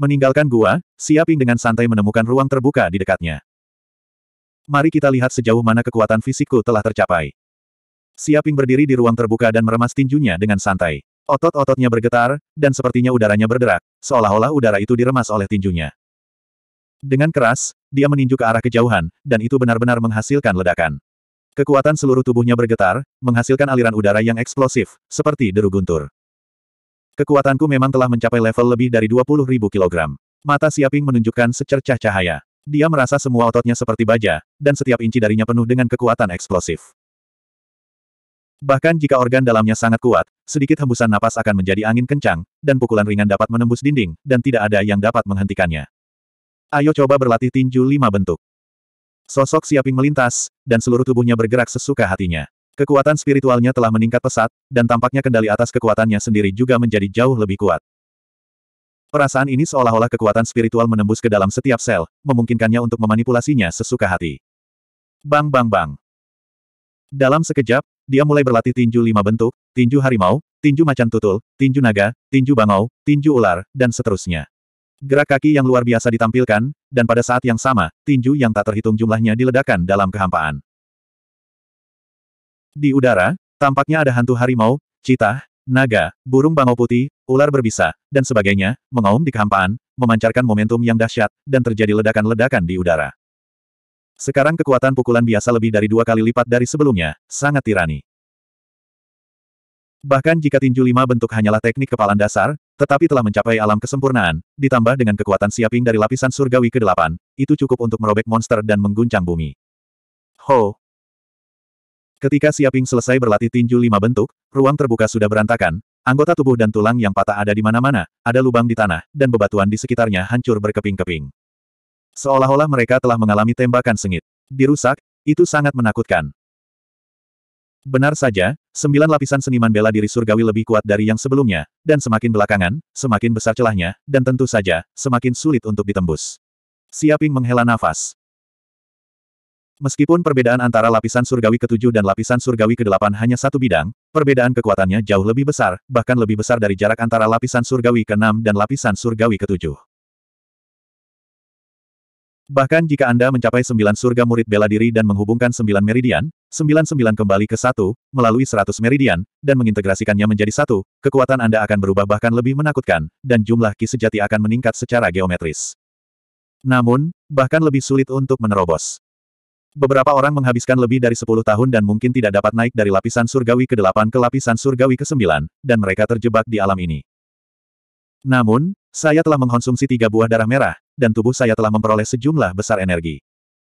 Meninggalkan gua, Siaping dengan santai menemukan ruang terbuka di dekatnya. Mari kita lihat sejauh mana kekuatan fisikku telah tercapai. Siaping berdiri di ruang terbuka dan meremas tinjunya dengan santai. Otot-ototnya bergetar, dan sepertinya udaranya berderak, seolah-olah udara itu diremas oleh tinjunya. Dengan keras, dia meninju ke arah kejauhan, dan itu benar-benar menghasilkan ledakan. Kekuatan seluruh tubuhnya bergetar, menghasilkan aliran udara yang eksplosif, seperti deru guntur. Kekuatanku memang telah mencapai level lebih dari 20.000 kilogram. Mata Siaping menunjukkan secercah cahaya. Dia merasa semua ototnya seperti baja, dan setiap inci darinya penuh dengan kekuatan eksplosif. Bahkan jika organ dalamnya sangat kuat, sedikit hembusan napas akan menjadi angin kencang, dan pukulan ringan dapat menembus dinding, dan tidak ada yang dapat menghentikannya. Ayo coba berlatih tinju lima bentuk. Sosok Siaping melintas, dan seluruh tubuhnya bergerak sesuka hatinya. Kekuatan spiritualnya telah meningkat pesat, dan tampaknya kendali atas kekuatannya sendiri juga menjadi jauh lebih kuat. Perasaan ini seolah-olah kekuatan spiritual menembus ke dalam setiap sel, memungkinkannya untuk memanipulasinya sesuka hati. Bang bang bang. Dalam sekejap, dia mulai berlatih tinju lima bentuk, tinju harimau, tinju macan tutul, tinju naga, tinju bangau, tinju ular, dan seterusnya. Gerak kaki yang luar biasa ditampilkan, dan pada saat yang sama, tinju yang tak terhitung jumlahnya diledakkan dalam kehampaan. Di udara, tampaknya ada hantu harimau, citah, naga, burung bangau putih, ular berbisa, dan sebagainya, mengaum di kehampaan, memancarkan momentum yang dahsyat, dan terjadi ledakan-ledakan di udara. Sekarang kekuatan pukulan biasa lebih dari dua kali lipat dari sebelumnya, sangat tirani. Bahkan jika tinju lima bentuk hanyalah teknik kepalan dasar, tetapi telah mencapai alam kesempurnaan, ditambah dengan kekuatan siaping dari lapisan surgawi ke-8, itu cukup untuk merobek monster dan mengguncang bumi. Ho, Ketika Siaping selesai berlatih tinju lima bentuk, ruang terbuka sudah berantakan, anggota tubuh dan tulang yang patah ada di mana-mana, ada lubang di tanah, dan bebatuan di sekitarnya hancur berkeping-keping. Seolah-olah mereka telah mengalami tembakan sengit. Dirusak, itu sangat menakutkan. Benar saja, sembilan lapisan seniman bela diri surgawi lebih kuat dari yang sebelumnya, dan semakin belakangan, semakin besar celahnya, dan tentu saja, semakin sulit untuk ditembus. Siaping menghela nafas. Meskipun perbedaan antara lapisan surgawi ketujuh dan lapisan surgawi kedelapan hanya satu bidang, perbedaan kekuatannya jauh lebih besar, bahkan lebih besar dari jarak antara lapisan surgawi keenam dan lapisan surgawi ketujuh. Bahkan jika Anda mencapai sembilan surga murid bela diri dan menghubungkan sembilan meridian, sembilan-sembilan kembali ke satu, melalui seratus meridian, dan mengintegrasikannya menjadi satu, kekuatan Anda akan berubah bahkan lebih menakutkan, dan jumlah ki sejati akan meningkat secara geometris. Namun, bahkan lebih sulit untuk menerobos. Beberapa orang menghabiskan lebih dari 10 tahun dan mungkin tidak dapat naik dari lapisan surgawi ke-8 ke lapisan surgawi ke-9, dan mereka terjebak di alam ini. Namun, saya telah mengkonsumsi tiga buah darah merah, dan tubuh saya telah memperoleh sejumlah besar energi.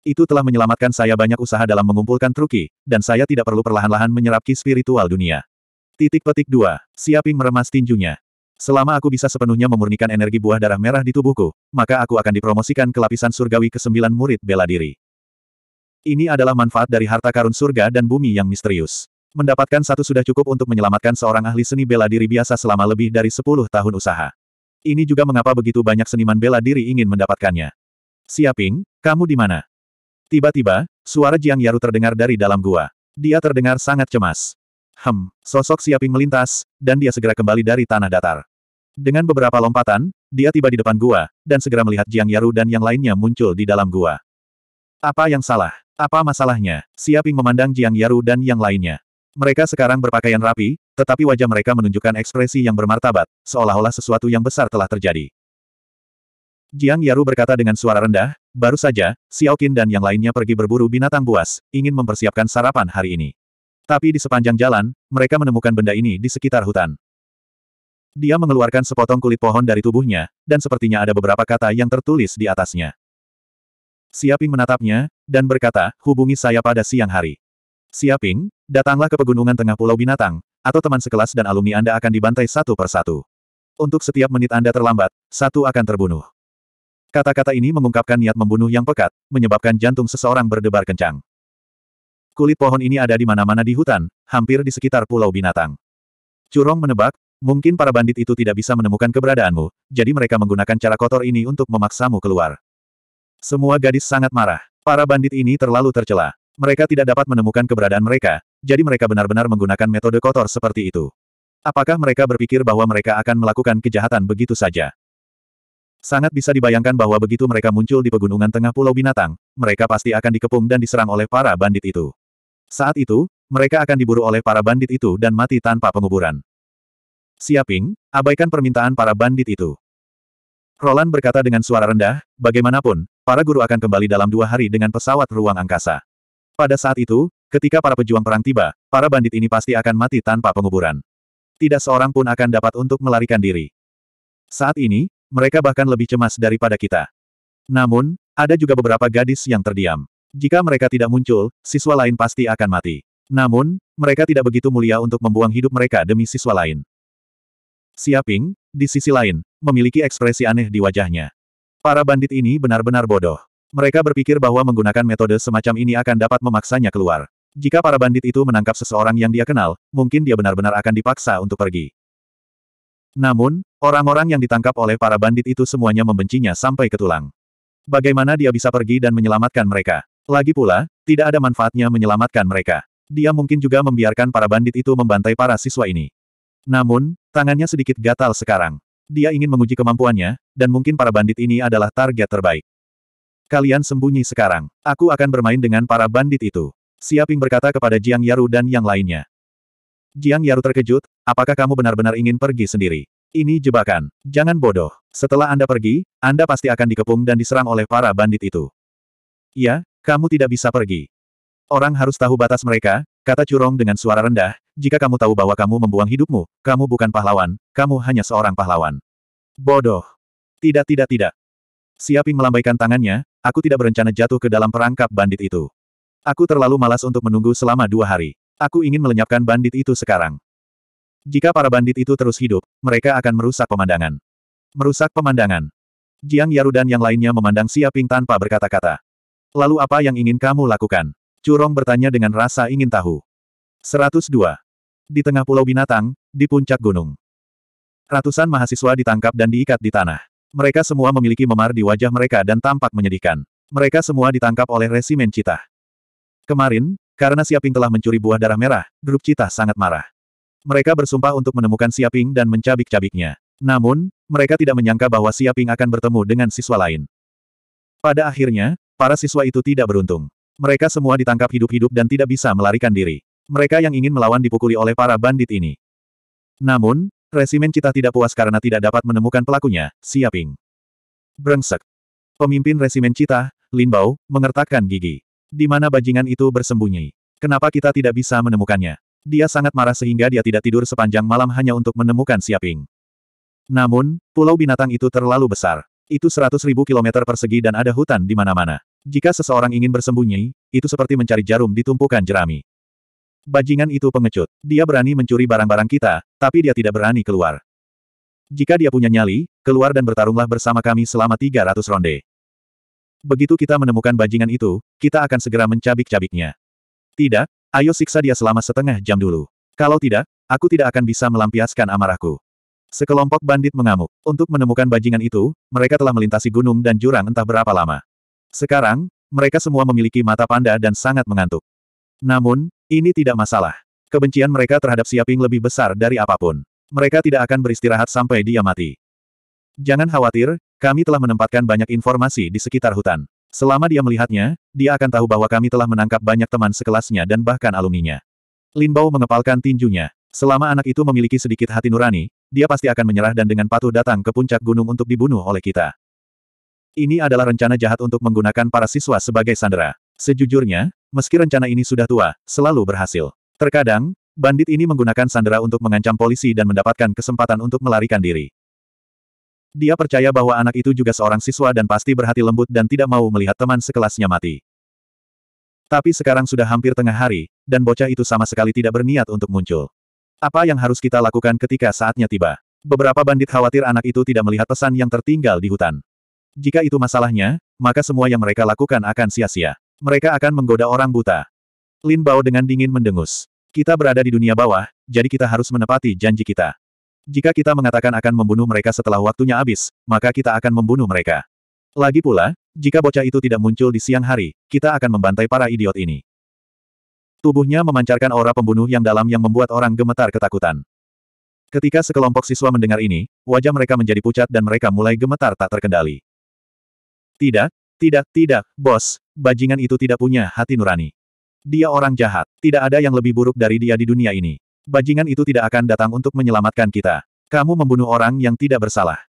Itu telah menyelamatkan saya banyak usaha dalam mengumpulkan truki, dan saya tidak perlu perlahan-lahan menyerap ki spiritual dunia. Titik petik dua. Siaping meremas tinjunya. Selama aku bisa sepenuhnya memurnikan energi buah darah merah di tubuhku, maka aku akan dipromosikan ke lapisan surgawi ke-9 murid bela diri. Ini adalah manfaat dari harta karun surga dan bumi yang misterius. Mendapatkan satu sudah cukup untuk menyelamatkan seorang ahli seni bela diri biasa selama lebih dari 10 tahun usaha. Ini juga mengapa begitu banyak seniman bela diri ingin mendapatkannya. Siaping, kamu di mana? Tiba-tiba, suara Jiang Yaru terdengar dari dalam gua. Dia terdengar sangat cemas. Hem, sosok Siaping melintas, dan dia segera kembali dari tanah datar. Dengan beberapa lompatan, dia tiba di depan gua, dan segera melihat Jiang Yaru dan yang lainnya muncul di dalam gua. Apa yang salah? Apa masalahnya? Siaping memandang Jiang Yaru dan yang lainnya. Mereka sekarang berpakaian rapi, tetapi wajah mereka menunjukkan ekspresi yang bermartabat, seolah-olah sesuatu yang besar telah terjadi. Jiang Yaru berkata dengan suara rendah, baru saja, Xiao Qin dan yang lainnya pergi berburu binatang buas, ingin mempersiapkan sarapan hari ini. Tapi di sepanjang jalan, mereka menemukan benda ini di sekitar hutan. Dia mengeluarkan sepotong kulit pohon dari tubuhnya, dan sepertinya ada beberapa kata yang tertulis di atasnya. Siaping menatapnya, dan berkata, hubungi saya pada siang hari. Siaping, datanglah ke pegunungan tengah Pulau Binatang, atau teman sekelas dan alumni Anda akan dibantai satu persatu. Untuk setiap menit Anda terlambat, satu akan terbunuh. Kata-kata ini mengungkapkan niat membunuh yang pekat, menyebabkan jantung seseorang berdebar kencang. Kulit pohon ini ada di mana-mana di hutan, hampir di sekitar Pulau Binatang. Curong menebak, mungkin para bandit itu tidak bisa menemukan keberadaanmu, jadi mereka menggunakan cara kotor ini untuk memaksamu keluar. Semua gadis sangat marah. Para bandit ini terlalu tercela. Mereka tidak dapat menemukan keberadaan mereka, jadi mereka benar-benar menggunakan metode kotor seperti itu. Apakah mereka berpikir bahwa mereka akan melakukan kejahatan begitu saja? Sangat bisa dibayangkan bahwa begitu mereka muncul di pegunungan tengah Pulau Binatang, mereka pasti akan dikepung dan diserang oleh para bandit itu. Saat itu, mereka akan diburu oleh para bandit itu dan mati tanpa penguburan. Siaping, abaikan permintaan para bandit itu. Roland berkata dengan suara rendah, bagaimanapun, para guru akan kembali dalam dua hari dengan pesawat ruang angkasa. Pada saat itu, ketika para pejuang perang tiba, para bandit ini pasti akan mati tanpa penguburan. Tidak seorang pun akan dapat untuk melarikan diri. Saat ini, mereka bahkan lebih cemas daripada kita. Namun, ada juga beberapa gadis yang terdiam. Jika mereka tidak muncul, siswa lain pasti akan mati. Namun, mereka tidak begitu mulia untuk membuang hidup mereka demi siswa lain. Siaping, di sisi lain, memiliki ekspresi aneh di wajahnya. Para bandit ini benar-benar bodoh. Mereka berpikir bahwa menggunakan metode semacam ini akan dapat memaksanya keluar. Jika para bandit itu menangkap seseorang yang dia kenal, mungkin dia benar-benar akan dipaksa untuk pergi. Namun, orang-orang yang ditangkap oleh para bandit itu semuanya membencinya sampai ke tulang. Bagaimana dia bisa pergi dan menyelamatkan mereka? Lagi pula, tidak ada manfaatnya menyelamatkan mereka. Dia mungkin juga membiarkan para bandit itu membantai para siswa ini. Namun, tangannya sedikit gatal sekarang. Dia ingin menguji kemampuannya, dan mungkin para bandit ini adalah target terbaik. Kalian sembunyi sekarang. Aku akan bermain dengan para bandit itu. Siaping berkata kepada Jiang Yaru dan yang lainnya. Jiang Yaru terkejut, apakah kamu benar-benar ingin pergi sendiri? Ini jebakan. Jangan bodoh. Setelah Anda pergi, Anda pasti akan dikepung dan diserang oleh para bandit itu. Ya, kamu tidak bisa pergi. Orang harus tahu batas mereka, Kata Curong dengan suara rendah, jika kamu tahu bahwa kamu membuang hidupmu, kamu bukan pahlawan, kamu hanya seorang pahlawan. Bodoh. Tidak tidak tidak. Siaping melambaikan tangannya, aku tidak berencana jatuh ke dalam perangkap bandit itu. Aku terlalu malas untuk menunggu selama dua hari. Aku ingin melenyapkan bandit itu sekarang. Jika para bandit itu terus hidup, mereka akan merusak pemandangan. Merusak pemandangan. Jiang Yaru dan yang lainnya memandang Siaping tanpa berkata-kata. Lalu apa yang ingin kamu lakukan? Curong bertanya dengan rasa ingin tahu. 102. Di tengah pulau binatang, di puncak gunung. Ratusan mahasiswa ditangkap dan diikat di tanah. Mereka semua memiliki memar di wajah mereka dan tampak menyedihkan. Mereka semua ditangkap oleh resimen Cita. Kemarin, karena Siaping telah mencuri buah darah merah, grup Cita sangat marah. Mereka bersumpah untuk menemukan Siaping dan mencabik-cabiknya. Namun, mereka tidak menyangka bahwa Siaping akan bertemu dengan siswa lain. Pada akhirnya, para siswa itu tidak beruntung. Mereka semua ditangkap hidup-hidup dan tidak bisa melarikan diri. Mereka yang ingin melawan dipukuli oleh para bandit ini. Namun, Resimen Cita tidak puas karena tidak dapat menemukan pelakunya, Siaping. Brengsek. Pemimpin Resimen Cita, Lin Bao, mengertakkan gigi. Di mana bajingan itu bersembunyi? Kenapa kita tidak bisa menemukannya? Dia sangat marah sehingga dia tidak tidur sepanjang malam hanya untuk menemukan Siaping. Namun, pulau binatang itu terlalu besar. Itu seratus ribu kilometer persegi dan ada hutan di mana-mana. Jika seseorang ingin bersembunyi, itu seperti mencari jarum di tumpukan jerami. Bajingan itu pengecut. Dia berani mencuri barang-barang kita, tapi dia tidak berani keluar. Jika dia punya nyali, keluar dan bertarunglah bersama kami selama 300 ronde. Begitu kita menemukan bajingan itu, kita akan segera mencabik-cabiknya. Tidak, ayo siksa dia selama setengah jam dulu. Kalau tidak, aku tidak akan bisa melampiaskan amarahku. Sekelompok bandit mengamuk. Untuk menemukan bajingan itu, mereka telah melintasi gunung dan jurang entah berapa lama. Sekarang, mereka semua memiliki mata panda dan sangat mengantuk. Namun, ini tidak masalah. Kebencian mereka terhadap Siaping lebih besar dari apapun. Mereka tidak akan beristirahat sampai dia mati. Jangan khawatir, kami telah menempatkan banyak informasi di sekitar hutan. Selama dia melihatnya, dia akan tahu bahwa kami telah menangkap banyak teman sekelasnya dan bahkan alumninya. Linbao mengepalkan tinjunya. Selama anak itu memiliki sedikit hati nurani, dia pasti akan menyerah dan dengan patuh datang ke puncak gunung untuk dibunuh oleh kita. Ini adalah rencana jahat untuk menggunakan para siswa sebagai sandera. Sejujurnya, meski rencana ini sudah tua, selalu berhasil. Terkadang, bandit ini menggunakan sandera untuk mengancam polisi dan mendapatkan kesempatan untuk melarikan diri. Dia percaya bahwa anak itu juga seorang siswa dan pasti berhati lembut dan tidak mau melihat teman sekelasnya mati. Tapi sekarang sudah hampir tengah hari, dan bocah itu sama sekali tidak berniat untuk muncul. Apa yang harus kita lakukan ketika saatnya tiba? Beberapa bandit khawatir anak itu tidak melihat pesan yang tertinggal di hutan. Jika itu masalahnya, maka semua yang mereka lakukan akan sia-sia. Mereka akan menggoda orang buta. Lin Bao dengan dingin mendengus. Kita berada di dunia bawah, jadi kita harus menepati janji kita. Jika kita mengatakan akan membunuh mereka setelah waktunya habis, maka kita akan membunuh mereka. Lagi pula, jika bocah itu tidak muncul di siang hari, kita akan membantai para idiot ini. Tubuhnya memancarkan aura pembunuh yang dalam yang membuat orang gemetar ketakutan. Ketika sekelompok siswa mendengar ini, wajah mereka menjadi pucat dan mereka mulai gemetar tak terkendali. Tidak, tidak, tidak, bos, bajingan itu tidak punya hati nurani. Dia orang jahat, tidak ada yang lebih buruk dari dia di dunia ini. Bajingan itu tidak akan datang untuk menyelamatkan kita. Kamu membunuh orang yang tidak bersalah.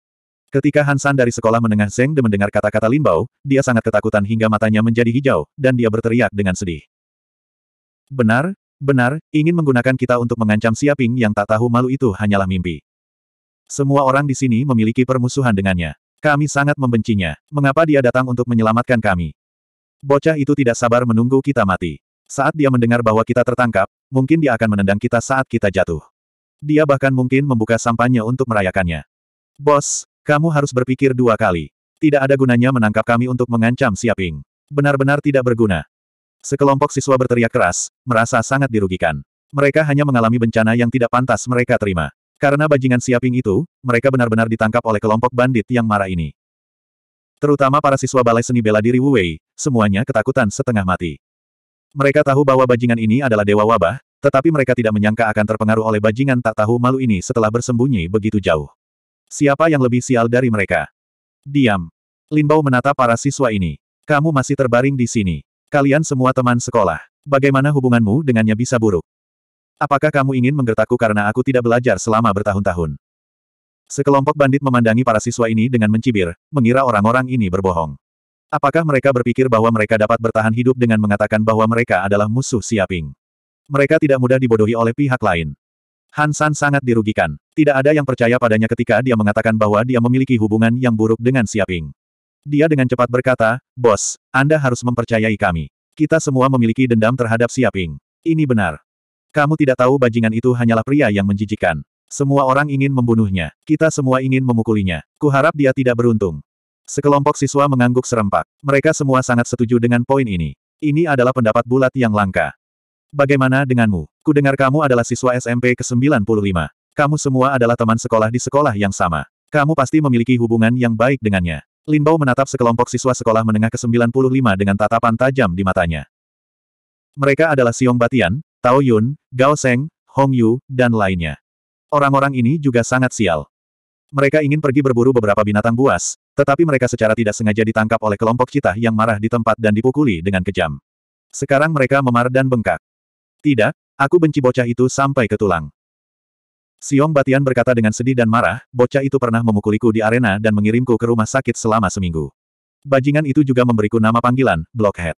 Ketika Hansan dari sekolah menengah Zeng De mendengar kata-kata Limbau, dia sangat ketakutan hingga matanya menjadi hijau, dan dia berteriak dengan sedih. Benar, benar, ingin menggunakan kita untuk mengancam Siaping yang tak tahu malu itu hanyalah mimpi. Semua orang di sini memiliki permusuhan dengannya. Kami sangat membencinya. Mengapa dia datang untuk menyelamatkan kami? Bocah itu tidak sabar menunggu kita mati. Saat dia mendengar bahwa kita tertangkap, mungkin dia akan menendang kita saat kita jatuh. Dia bahkan mungkin membuka sampannya untuk merayakannya. Bos, kamu harus berpikir dua kali. Tidak ada gunanya menangkap kami untuk mengancam Siaping. Benar-benar tidak berguna. Sekelompok siswa berteriak keras, merasa sangat dirugikan. Mereka hanya mengalami bencana yang tidak pantas mereka terima. Karena bajingan siaping itu, mereka benar-benar ditangkap oleh kelompok bandit yang marah ini. Terutama para siswa Balai Seni Bela Diri Wu Wei, semuanya ketakutan setengah mati. Mereka tahu bahwa bajingan ini adalah dewa wabah, tetapi mereka tidak menyangka akan terpengaruh oleh bajingan tak tahu malu ini setelah bersembunyi begitu jauh. Siapa yang lebih sial dari mereka? Diam. Linbao menata para siswa ini. Kamu masih terbaring di sini. Kalian semua teman sekolah. Bagaimana hubunganmu dengannya bisa buruk? Apakah kamu ingin menggertakku karena aku tidak belajar selama bertahun-tahun? Sekelompok bandit memandangi para siswa ini dengan mencibir, mengira orang-orang ini berbohong. Apakah mereka berpikir bahwa mereka dapat bertahan hidup dengan mengatakan bahwa mereka adalah musuh Siaping? Mereka tidak mudah dibodohi oleh pihak lain. Hansan sangat dirugikan. Tidak ada yang percaya padanya ketika dia mengatakan bahwa dia memiliki hubungan yang buruk dengan Siaping. Dia dengan cepat berkata, Bos, Anda harus mempercayai kami. Kita semua memiliki dendam terhadap Siaping. Ini benar. Kamu tidak tahu bajingan itu hanyalah pria yang menjijikan. Semua orang ingin membunuhnya. Kita semua ingin memukulinya. Kuharap dia tidak beruntung. Sekelompok siswa mengangguk serempak. Mereka semua sangat setuju dengan poin ini. Ini adalah pendapat bulat yang langka. Bagaimana denganmu? Kudengar kamu adalah siswa SMP ke-95. Kamu semua adalah teman sekolah di sekolah yang sama. Kamu pasti memiliki hubungan yang baik dengannya. Linbao menatap sekelompok siswa sekolah menengah ke-95 dengan tatapan tajam di matanya. Mereka adalah Siong Batian, Tao Yun, Gao Seng, Hong Yu, dan lainnya. Orang-orang ini juga sangat sial. Mereka ingin pergi berburu beberapa binatang buas, tetapi mereka secara tidak sengaja ditangkap oleh kelompok citah yang marah di tempat dan dipukuli dengan kejam. Sekarang mereka memar dan bengkak. Tidak, aku benci bocah itu sampai ke tulang. Siong Batian berkata dengan sedih dan marah, bocah itu pernah memukuliku di arena dan mengirimku ke rumah sakit selama seminggu. Bajingan itu juga memberiku nama panggilan, Blockhead.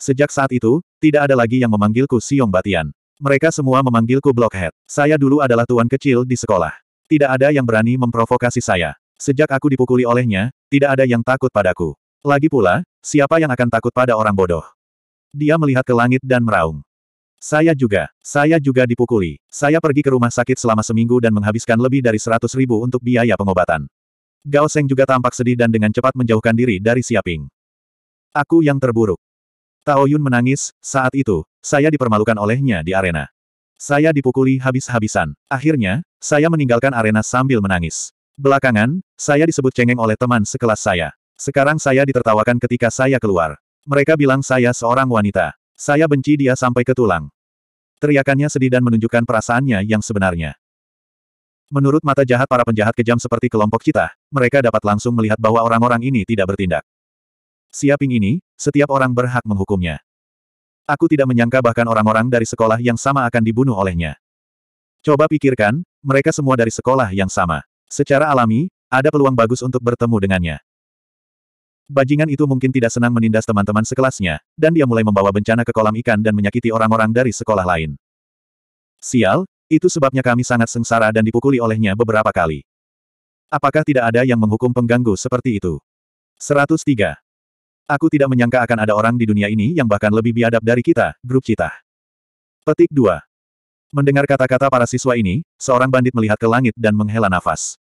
Sejak saat itu, tidak ada lagi yang memanggilku Siong Batian. Mereka semua memanggilku Blockhead. Saya dulu adalah tuan kecil di sekolah. Tidak ada yang berani memprovokasi saya. Sejak aku dipukuli olehnya, tidak ada yang takut padaku. Lagi pula, siapa yang akan takut pada orang bodoh? Dia melihat ke langit dan meraung. Saya juga, saya juga dipukuli. Saya pergi ke rumah sakit selama seminggu dan menghabiskan lebih dari seratus ribu untuk biaya pengobatan. Gao Seng juga tampak sedih dan dengan cepat menjauhkan diri dari Siaping. Aku yang terburuk. Tao Yun menangis, saat itu, saya dipermalukan olehnya di arena. Saya dipukuli habis-habisan. Akhirnya, saya meninggalkan arena sambil menangis. Belakangan, saya disebut cengeng oleh teman sekelas saya. Sekarang saya ditertawakan ketika saya keluar. Mereka bilang saya seorang wanita. Saya benci dia sampai ke tulang. Teriakannya sedih dan menunjukkan perasaannya yang sebenarnya. Menurut mata jahat para penjahat kejam seperti kelompok cita, mereka dapat langsung melihat bahwa orang-orang ini tidak bertindak. Siaping ini, setiap orang berhak menghukumnya. Aku tidak menyangka bahkan orang-orang dari sekolah yang sama akan dibunuh olehnya. Coba pikirkan, mereka semua dari sekolah yang sama. Secara alami, ada peluang bagus untuk bertemu dengannya. Bajingan itu mungkin tidak senang menindas teman-teman sekelasnya, dan dia mulai membawa bencana ke kolam ikan dan menyakiti orang-orang dari sekolah lain. Sial, itu sebabnya kami sangat sengsara dan dipukuli olehnya beberapa kali. Apakah tidak ada yang menghukum pengganggu seperti itu? 103. Aku tidak menyangka akan ada orang di dunia ini yang bahkan lebih biadab dari kita, grup cita. Petik 2. Mendengar kata-kata para siswa ini, seorang bandit melihat ke langit dan menghela nafas.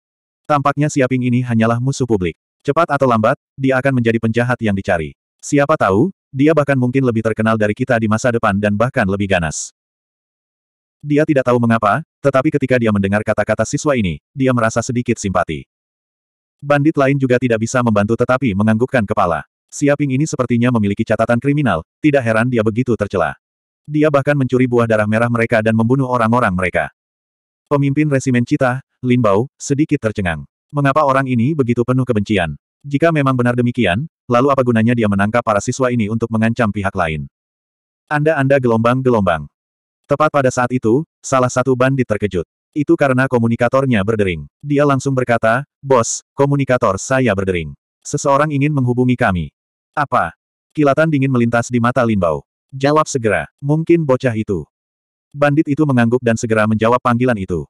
Tampaknya Siaping ini hanyalah musuh publik. Cepat atau lambat, dia akan menjadi penjahat yang dicari. Siapa tahu, dia bahkan mungkin lebih terkenal dari kita di masa depan dan bahkan lebih ganas. Dia tidak tahu mengapa, tetapi ketika dia mendengar kata-kata siswa ini, dia merasa sedikit simpati. Bandit lain juga tidak bisa membantu tetapi menganggukkan kepala. Siaping ini sepertinya memiliki catatan kriminal, tidak heran dia begitu tercela. Dia bahkan mencuri buah darah merah mereka dan membunuh orang-orang mereka. Pemimpin resimen Cita, Lin Bao, sedikit tercengang. Mengapa orang ini begitu penuh kebencian? Jika memang benar demikian, lalu apa gunanya dia menangkap para siswa ini untuk mengancam pihak lain? Anda-anda gelombang-gelombang. Tepat pada saat itu, salah satu bandit terkejut. Itu karena komunikatornya berdering. Dia langsung berkata, Bos, komunikator saya berdering. Seseorang ingin menghubungi kami. Apa? Kilatan dingin melintas di mata Linbao. Jawab segera, mungkin bocah itu. Bandit itu mengangguk dan segera menjawab panggilan itu.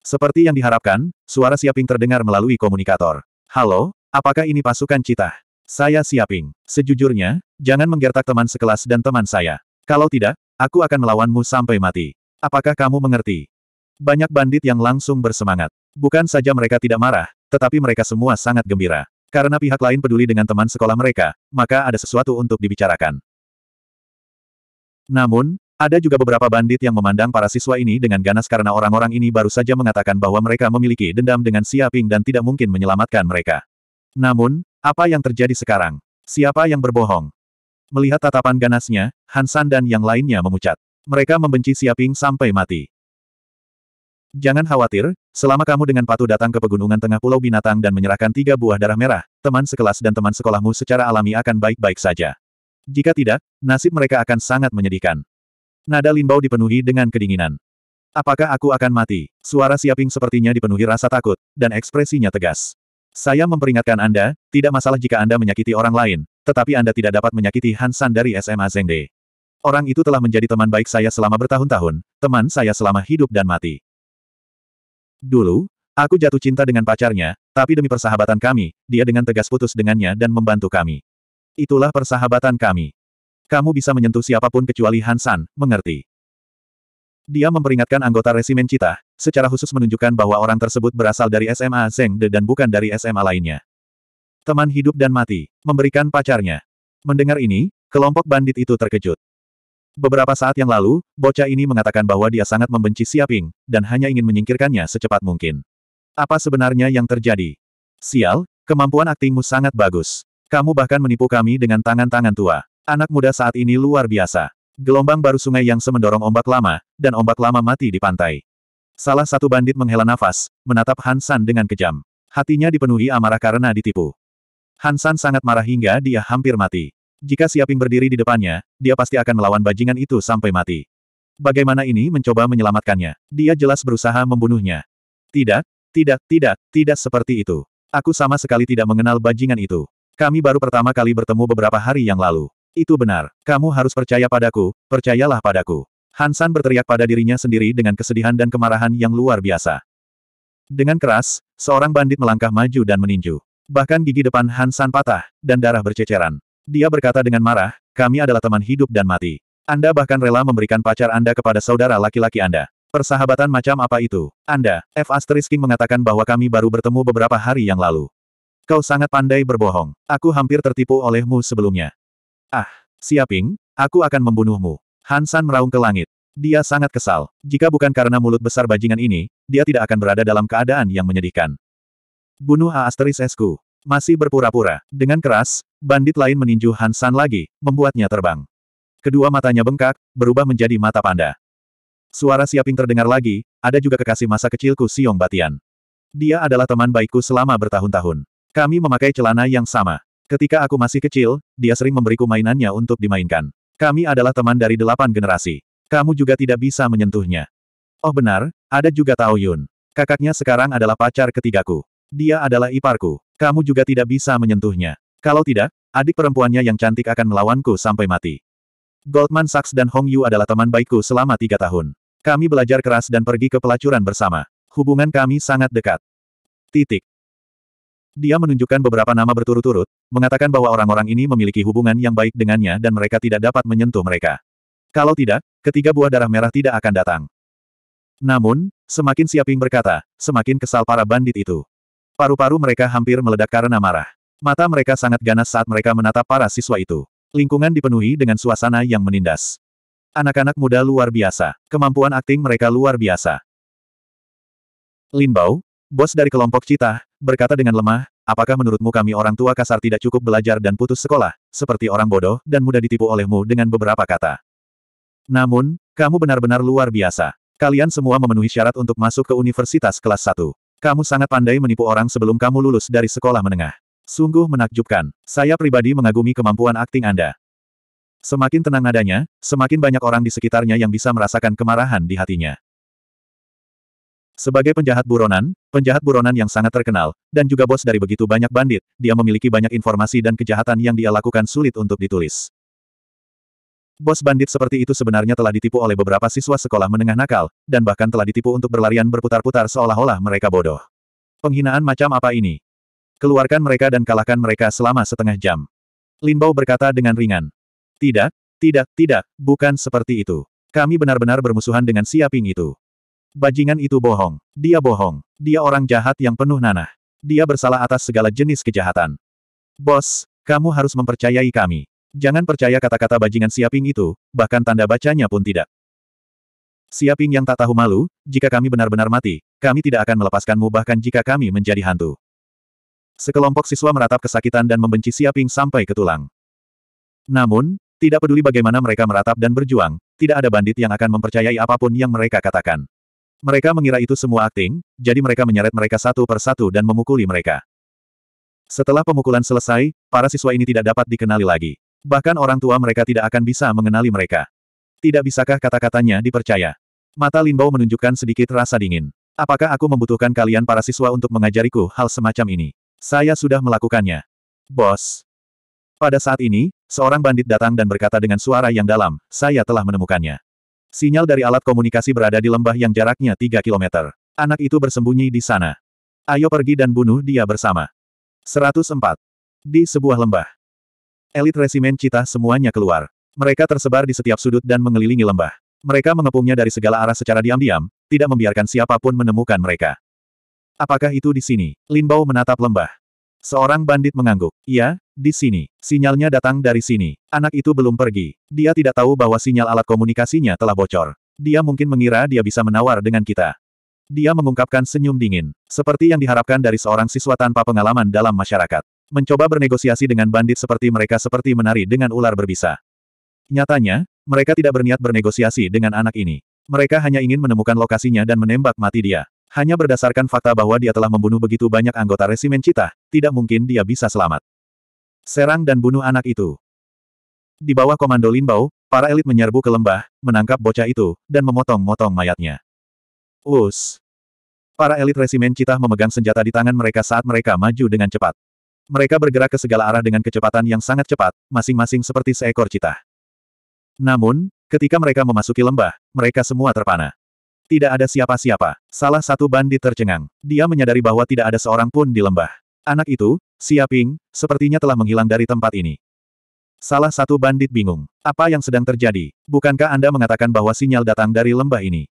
Seperti yang diharapkan, suara Siaping terdengar melalui komunikator. Halo, apakah ini pasukan cita? Saya Siaping. Sejujurnya, jangan menggertak teman sekelas dan teman saya. Kalau tidak, aku akan melawanmu sampai mati. Apakah kamu mengerti? Banyak bandit yang langsung bersemangat. Bukan saja mereka tidak marah, tetapi mereka semua sangat gembira. Karena pihak lain peduli dengan teman sekolah mereka, maka ada sesuatu untuk dibicarakan. Namun, ada juga beberapa bandit yang memandang para siswa ini dengan ganas karena orang-orang ini baru saja mengatakan bahwa mereka memiliki dendam dengan Siaping dan tidak mungkin menyelamatkan mereka. Namun, apa yang terjadi sekarang? Siapa yang berbohong? Melihat tatapan ganasnya, Hansan dan yang lainnya memucat. Mereka membenci Siaping sampai mati. Jangan khawatir, Selama kamu dengan patuh datang ke pegunungan tengah Pulau Binatang dan menyerahkan tiga buah darah merah, teman sekelas dan teman sekolahmu secara alami akan baik-baik saja. Jika tidak, nasib mereka akan sangat menyedihkan. Nada Limbau dipenuhi dengan kedinginan. Apakah aku akan mati? Suara Siaping sepertinya dipenuhi rasa takut, dan ekspresinya tegas. Saya memperingatkan Anda, tidak masalah jika Anda menyakiti orang lain, tetapi Anda tidak dapat menyakiti Hansan dari SMA Zengde. Orang itu telah menjadi teman baik saya selama bertahun-tahun, teman saya selama hidup dan mati. Dulu, aku jatuh cinta dengan pacarnya, tapi demi persahabatan kami, dia dengan tegas putus dengannya dan membantu kami. Itulah persahabatan kami. Kamu bisa menyentuh siapapun kecuali Hansan, mengerti. Dia memperingatkan anggota resimen Cita, secara khusus menunjukkan bahwa orang tersebut berasal dari SMA Zengde dan bukan dari SMA lainnya. Teman hidup dan mati, memberikan pacarnya. Mendengar ini, kelompok bandit itu terkejut. Beberapa saat yang lalu, bocah ini mengatakan bahwa dia sangat membenci Siaping, dan hanya ingin menyingkirkannya secepat mungkin. Apa sebenarnya yang terjadi? Sial, kemampuan aktingmu sangat bagus. Kamu bahkan menipu kami dengan tangan-tangan tua. Anak muda saat ini luar biasa. Gelombang baru sungai yang semendorong ombak lama, dan ombak lama mati di pantai. Salah satu bandit menghela nafas, menatap Hansan dengan kejam. Hatinya dipenuhi amarah karena ditipu. Hansan sangat marah hingga dia hampir mati. Jika Siaping berdiri di depannya, dia pasti akan melawan bajingan itu sampai mati. Bagaimana ini mencoba menyelamatkannya? Dia jelas berusaha membunuhnya. Tidak, tidak, tidak, tidak seperti itu. Aku sama sekali tidak mengenal bajingan itu. Kami baru pertama kali bertemu beberapa hari yang lalu. Itu benar. Kamu harus percaya padaku, percayalah padaku. Hansan berteriak pada dirinya sendiri dengan kesedihan dan kemarahan yang luar biasa. Dengan keras, seorang bandit melangkah maju dan meninju. Bahkan gigi depan Hansan patah, dan darah berceceran. Dia berkata dengan marah, kami adalah teman hidup dan mati. Anda bahkan rela memberikan pacar Anda kepada saudara laki-laki Anda. Persahabatan macam apa itu? Anda, F. Asterisking mengatakan bahwa kami baru bertemu beberapa hari yang lalu. Kau sangat pandai berbohong. Aku hampir tertipu olehmu sebelumnya. Ah, Siaping, aku akan membunuhmu. Hansan meraung ke langit. Dia sangat kesal. Jika bukan karena mulut besar bajingan ini, dia tidak akan berada dalam keadaan yang menyedihkan. Bunuh A Asterisku. Masih berpura-pura. Dengan keras, bandit lain meninju Han San lagi, membuatnya terbang. Kedua matanya bengkak, berubah menjadi mata panda. Suara Siaping terdengar lagi, ada juga kekasih masa kecilku Siong Batian. Dia adalah teman baikku selama bertahun-tahun. Kami memakai celana yang sama. Ketika aku masih kecil, dia sering memberiku mainannya untuk dimainkan. Kami adalah teman dari delapan generasi. Kamu juga tidak bisa menyentuhnya. Oh benar, ada juga Tao Yun. Kakaknya sekarang adalah pacar ketigaku. Dia adalah iparku. Kamu juga tidak bisa menyentuhnya. Kalau tidak, adik perempuannya yang cantik akan melawanku sampai mati. Goldman Sachs dan Hong Yu adalah teman baikku selama tiga tahun. Kami belajar keras dan pergi ke pelacuran bersama. Hubungan kami sangat dekat. Titik. Dia menunjukkan beberapa nama berturut-turut, mengatakan bahwa orang-orang ini memiliki hubungan yang baik dengannya dan mereka tidak dapat menyentuh mereka. Kalau tidak, ketiga buah darah merah tidak akan datang. Namun, semakin Siaping berkata, semakin kesal para bandit itu. Paru-paru mereka hampir meledak karena marah. Mata mereka sangat ganas saat mereka menatap para siswa itu. Lingkungan dipenuhi dengan suasana yang menindas. Anak-anak muda luar biasa. Kemampuan akting mereka luar biasa. Lin Bao, bos dari kelompok Cita, berkata dengan lemah, apakah menurutmu kami orang tua kasar tidak cukup belajar dan putus sekolah, seperti orang bodoh dan mudah ditipu olehmu dengan beberapa kata. Namun, kamu benar-benar luar biasa. Kalian semua memenuhi syarat untuk masuk ke universitas kelas 1. Kamu sangat pandai menipu orang sebelum kamu lulus dari sekolah menengah. Sungguh menakjubkan. Saya pribadi mengagumi kemampuan akting Anda. Semakin tenang nadanya, semakin banyak orang di sekitarnya yang bisa merasakan kemarahan di hatinya. Sebagai penjahat buronan, penjahat buronan yang sangat terkenal, dan juga bos dari begitu banyak bandit, dia memiliki banyak informasi dan kejahatan yang dia lakukan sulit untuk ditulis. Bos bandit seperti itu sebenarnya telah ditipu oleh beberapa siswa sekolah menengah nakal, dan bahkan telah ditipu untuk berlarian berputar-putar seolah-olah mereka bodoh. Penghinaan macam apa ini? Keluarkan mereka dan kalahkan mereka selama setengah jam. Linbao berkata dengan ringan. Tidak, tidak, tidak, bukan seperti itu. Kami benar-benar bermusuhan dengan si Aping itu. Bajingan itu bohong. Dia bohong. Dia orang jahat yang penuh nanah. Dia bersalah atas segala jenis kejahatan. Bos, kamu harus mempercayai kami. Jangan percaya kata-kata bajingan Siaping itu, bahkan tanda bacanya pun tidak. Siaping yang tak tahu malu, jika kami benar-benar mati, kami tidak akan melepaskanmu bahkan jika kami menjadi hantu. Sekelompok siswa meratap kesakitan dan membenci Siaping sampai ke tulang. Namun, tidak peduli bagaimana mereka meratap dan berjuang, tidak ada bandit yang akan mempercayai apapun yang mereka katakan. Mereka mengira itu semua akting, jadi mereka menyeret mereka satu per satu dan memukuli mereka. Setelah pemukulan selesai, para siswa ini tidak dapat dikenali lagi. Bahkan orang tua mereka tidak akan bisa mengenali mereka. Tidak bisakah kata-katanya dipercaya? Mata Linbao menunjukkan sedikit rasa dingin. Apakah aku membutuhkan kalian para siswa untuk mengajariku hal semacam ini? Saya sudah melakukannya. Bos. Pada saat ini, seorang bandit datang dan berkata dengan suara yang dalam, saya telah menemukannya. Sinyal dari alat komunikasi berada di lembah yang jaraknya 3 kilometer. Anak itu bersembunyi di sana. Ayo pergi dan bunuh dia bersama. 104. Di sebuah lembah. Elit resimen cita semuanya keluar. Mereka tersebar di setiap sudut dan mengelilingi lembah. Mereka mengepungnya dari segala arah secara diam-diam, tidak membiarkan siapapun menemukan mereka. Apakah itu di sini? Linbao menatap lembah. Seorang bandit mengangguk. Iya, di sini. Sinyalnya datang dari sini. Anak itu belum pergi. Dia tidak tahu bahwa sinyal alat komunikasinya telah bocor. Dia mungkin mengira dia bisa menawar dengan kita. Dia mengungkapkan senyum dingin. Seperti yang diharapkan dari seorang siswa tanpa pengalaman dalam masyarakat mencoba bernegosiasi dengan bandit seperti mereka seperti menari dengan ular berbisa. Nyatanya, mereka tidak berniat bernegosiasi dengan anak ini. Mereka hanya ingin menemukan lokasinya dan menembak mati dia. Hanya berdasarkan fakta bahwa dia telah membunuh begitu banyak anggota resimen cita, tidak mungkin dia bisa selamat. Serang dan bunuh anak itu. Di bawah komando Linbao, para elit menyerbu ke lembah, menangkap bocah itu, dan memotong-motong mayatnya. Us. Para elit resimen Cita memegang senjata di tangan mereka saat mereka maju dengan cepat. Mereka bergerak ke segala arah dengan kecepatan yang sangat cepat, masing-masing seperti seekor cita. Namun, ketika mereka memasuki lembah, mereka semua terpana. Tidak ada siapa-siapa. Salah satu bandit tercengang. Dia menyadari bahwa tidak ada seorang pun di lembah. Anak itu, Siaping, sepertinya telah menghilang dari tempat ini. Salah satu bandit bingung. Apa yang sedang terjadi? Bukankah Anda mengatakan bahwa sinyal datang dari lembah ini?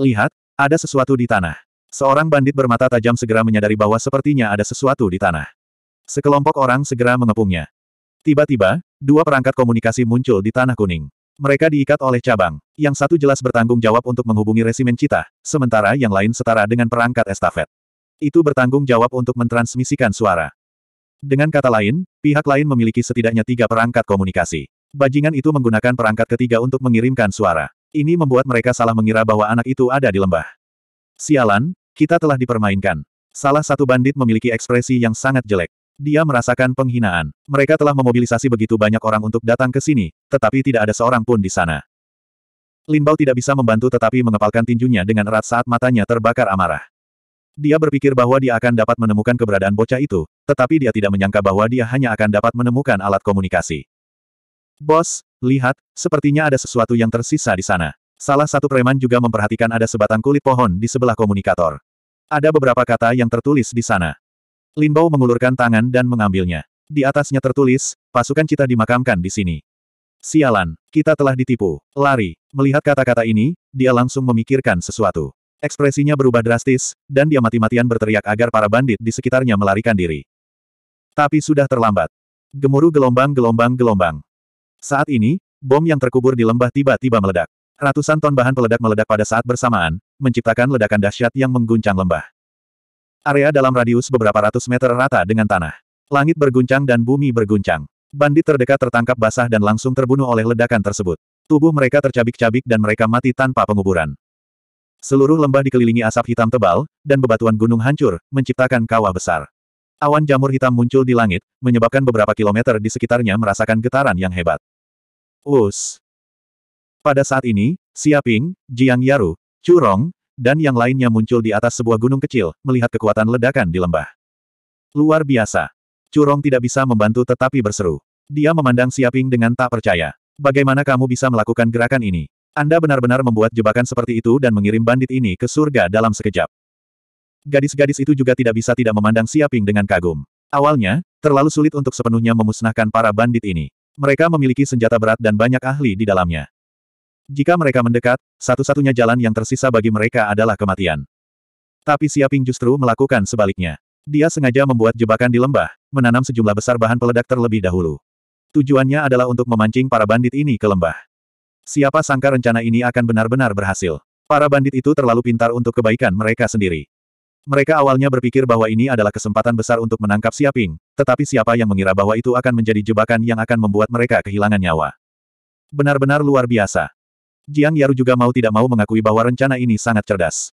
Lihat, ada sesuatu di tanah. Seorang bandit bermata tajam segera menyadari bahwa sepertinya ada sesuatu di tanah. Sekelompok orang segera mengepungnya. Tiba-tiba, dua perangkat komunikasi muncul di Tanah Kuning. Mereka diikat oleh cabang, yang satu jelas bertanggung jawab untuk menghubungi resimen cita, sementara yang lain setara dengan perangkat estafet. Itu bertanggung jawab untuk mentransmisikan suara. Dengan kata lain, pihak lain memiliki setidaknya tiga perangkat komunikasi. Bajingan itu menggunakan perangkat ketiga untuk mengirimkan suara. Ini membuat mereka salah mengira bahwa anak itu ada di lembah. Sialan, kita telah dipermainkan. Salah satu bandit memiliki ekspresi yang sangat jelek. Dia merasakan penghinaan. Mereka telah memobilisasi begitu banyak orang untuk datang ke sini, tetapi tidak ada seorang pun di sana. Linbao tidak bisa membantu tetapi mengepalkan tinjunya dengan erat saat matanya terbakar amarah. Dia berpikir bahwa dia akan dapat menemukan keberadaan bocah itu, tetapi dia tidak menyangka bahwa dia hanya akan dapat menemukan alat komunikasi. Bos, lihat, sepertinya ada sesuatu yang tersisa di sana. Salah satu preman juga memperhatikan ada sebatang kulit pohon di sebelah komunikator. Ada beberapa kata yang tertulis di sana. Linbao mengulurkan tangan dan mengambilnya. Di atasnya tertulis, pasukan cita dimakamkan di sini. Sialan, kita telah ditipu. Lari. Melihat kata-kata ini, dia langsung memikirkan sesuatu. Ekspresinya berubah drastis, dan dia mati-matian berteriak agar para bandit di sekitarnya melarikan diri. Tapi sudah terlambat. Gemuruh gelombang-gelombang-gelombang. Saat ini, bom yang terkubur di lembah tiba-tiba meledak. Ratusan ton bahan peledak meledak pada saat bersamaan, menciptakan ledakan dahsyat yang mengguncang lembah. Area dalam radius beberapa ratus meter rata dengan tanah. Langit berguncang dan bumi berguncang. Bandit terdekat tertangkap basah dan langsung terbunuh oleh ledakan tersebut. Tubuh mereka tercabik-cabik dan mereka mati tanpa penguburan. Seluruh lembah dikelilingi asap hitam tebal, dan bebatuan gunung hancur, menciptakan kawah besar. Awan jamur hitam muncul di langit, menyebabkan beberapa kilometer di sekitarnya merasakan getaran yang hebat. Us. Pada saat ini, Siaping, Jiang Yaru, Curong, dan yang lainnya muncul di atas sebuah gunung kecil, melihat kekuatan ledakan di lembah. Luar biasa. Curong tidak bisa membantu tetapi berseru. Dia memandang Siaping dengan tak percaya. Bagaimana kamu bisa melakukan gerakan ini? Anda benar-benar membuat jebakan seperti itu dan mengirim bandit ini ke surga dalam sekejap. Gadis-gadis itu juga tidak bisa tidak memandang Siaping dengan kagum. Awalnya, terlalu sulit untuk sepenuhnya memusnahkan para bandit ini. Mereka memiliki senjata berat dan banyak ahli di dalamnya. Jika mereka mendekat, satu-satunya jalan yang tersisa bagi mereka adalah kematian. Tapi Siaping justru melakukan sebaliknya. Dia sengaja membuat jebakan di lembah, menanam sejumlah besar bahan peledak terlebih dahulu. Tujuannya adalah untuk memancing para bandit ini ke lembah. Siapa sangka rencana ini akan benar-benar berhasil. Para bandit itu terlalu pintar untuk kebaikan mereka sendiri. Mereka awalnya berpikir bahwa ini adalah kesempatan besar untuk menangkap Siaping, tetapi siapa yang mengira bahwa itu akan menjadi jebakan yang akan membuat mereka kehilangan nyawa. Benar-benar luar biasa. Jiang Yaru juga mau tidak mau mengakui bahwa rencana ini sangat cerdas.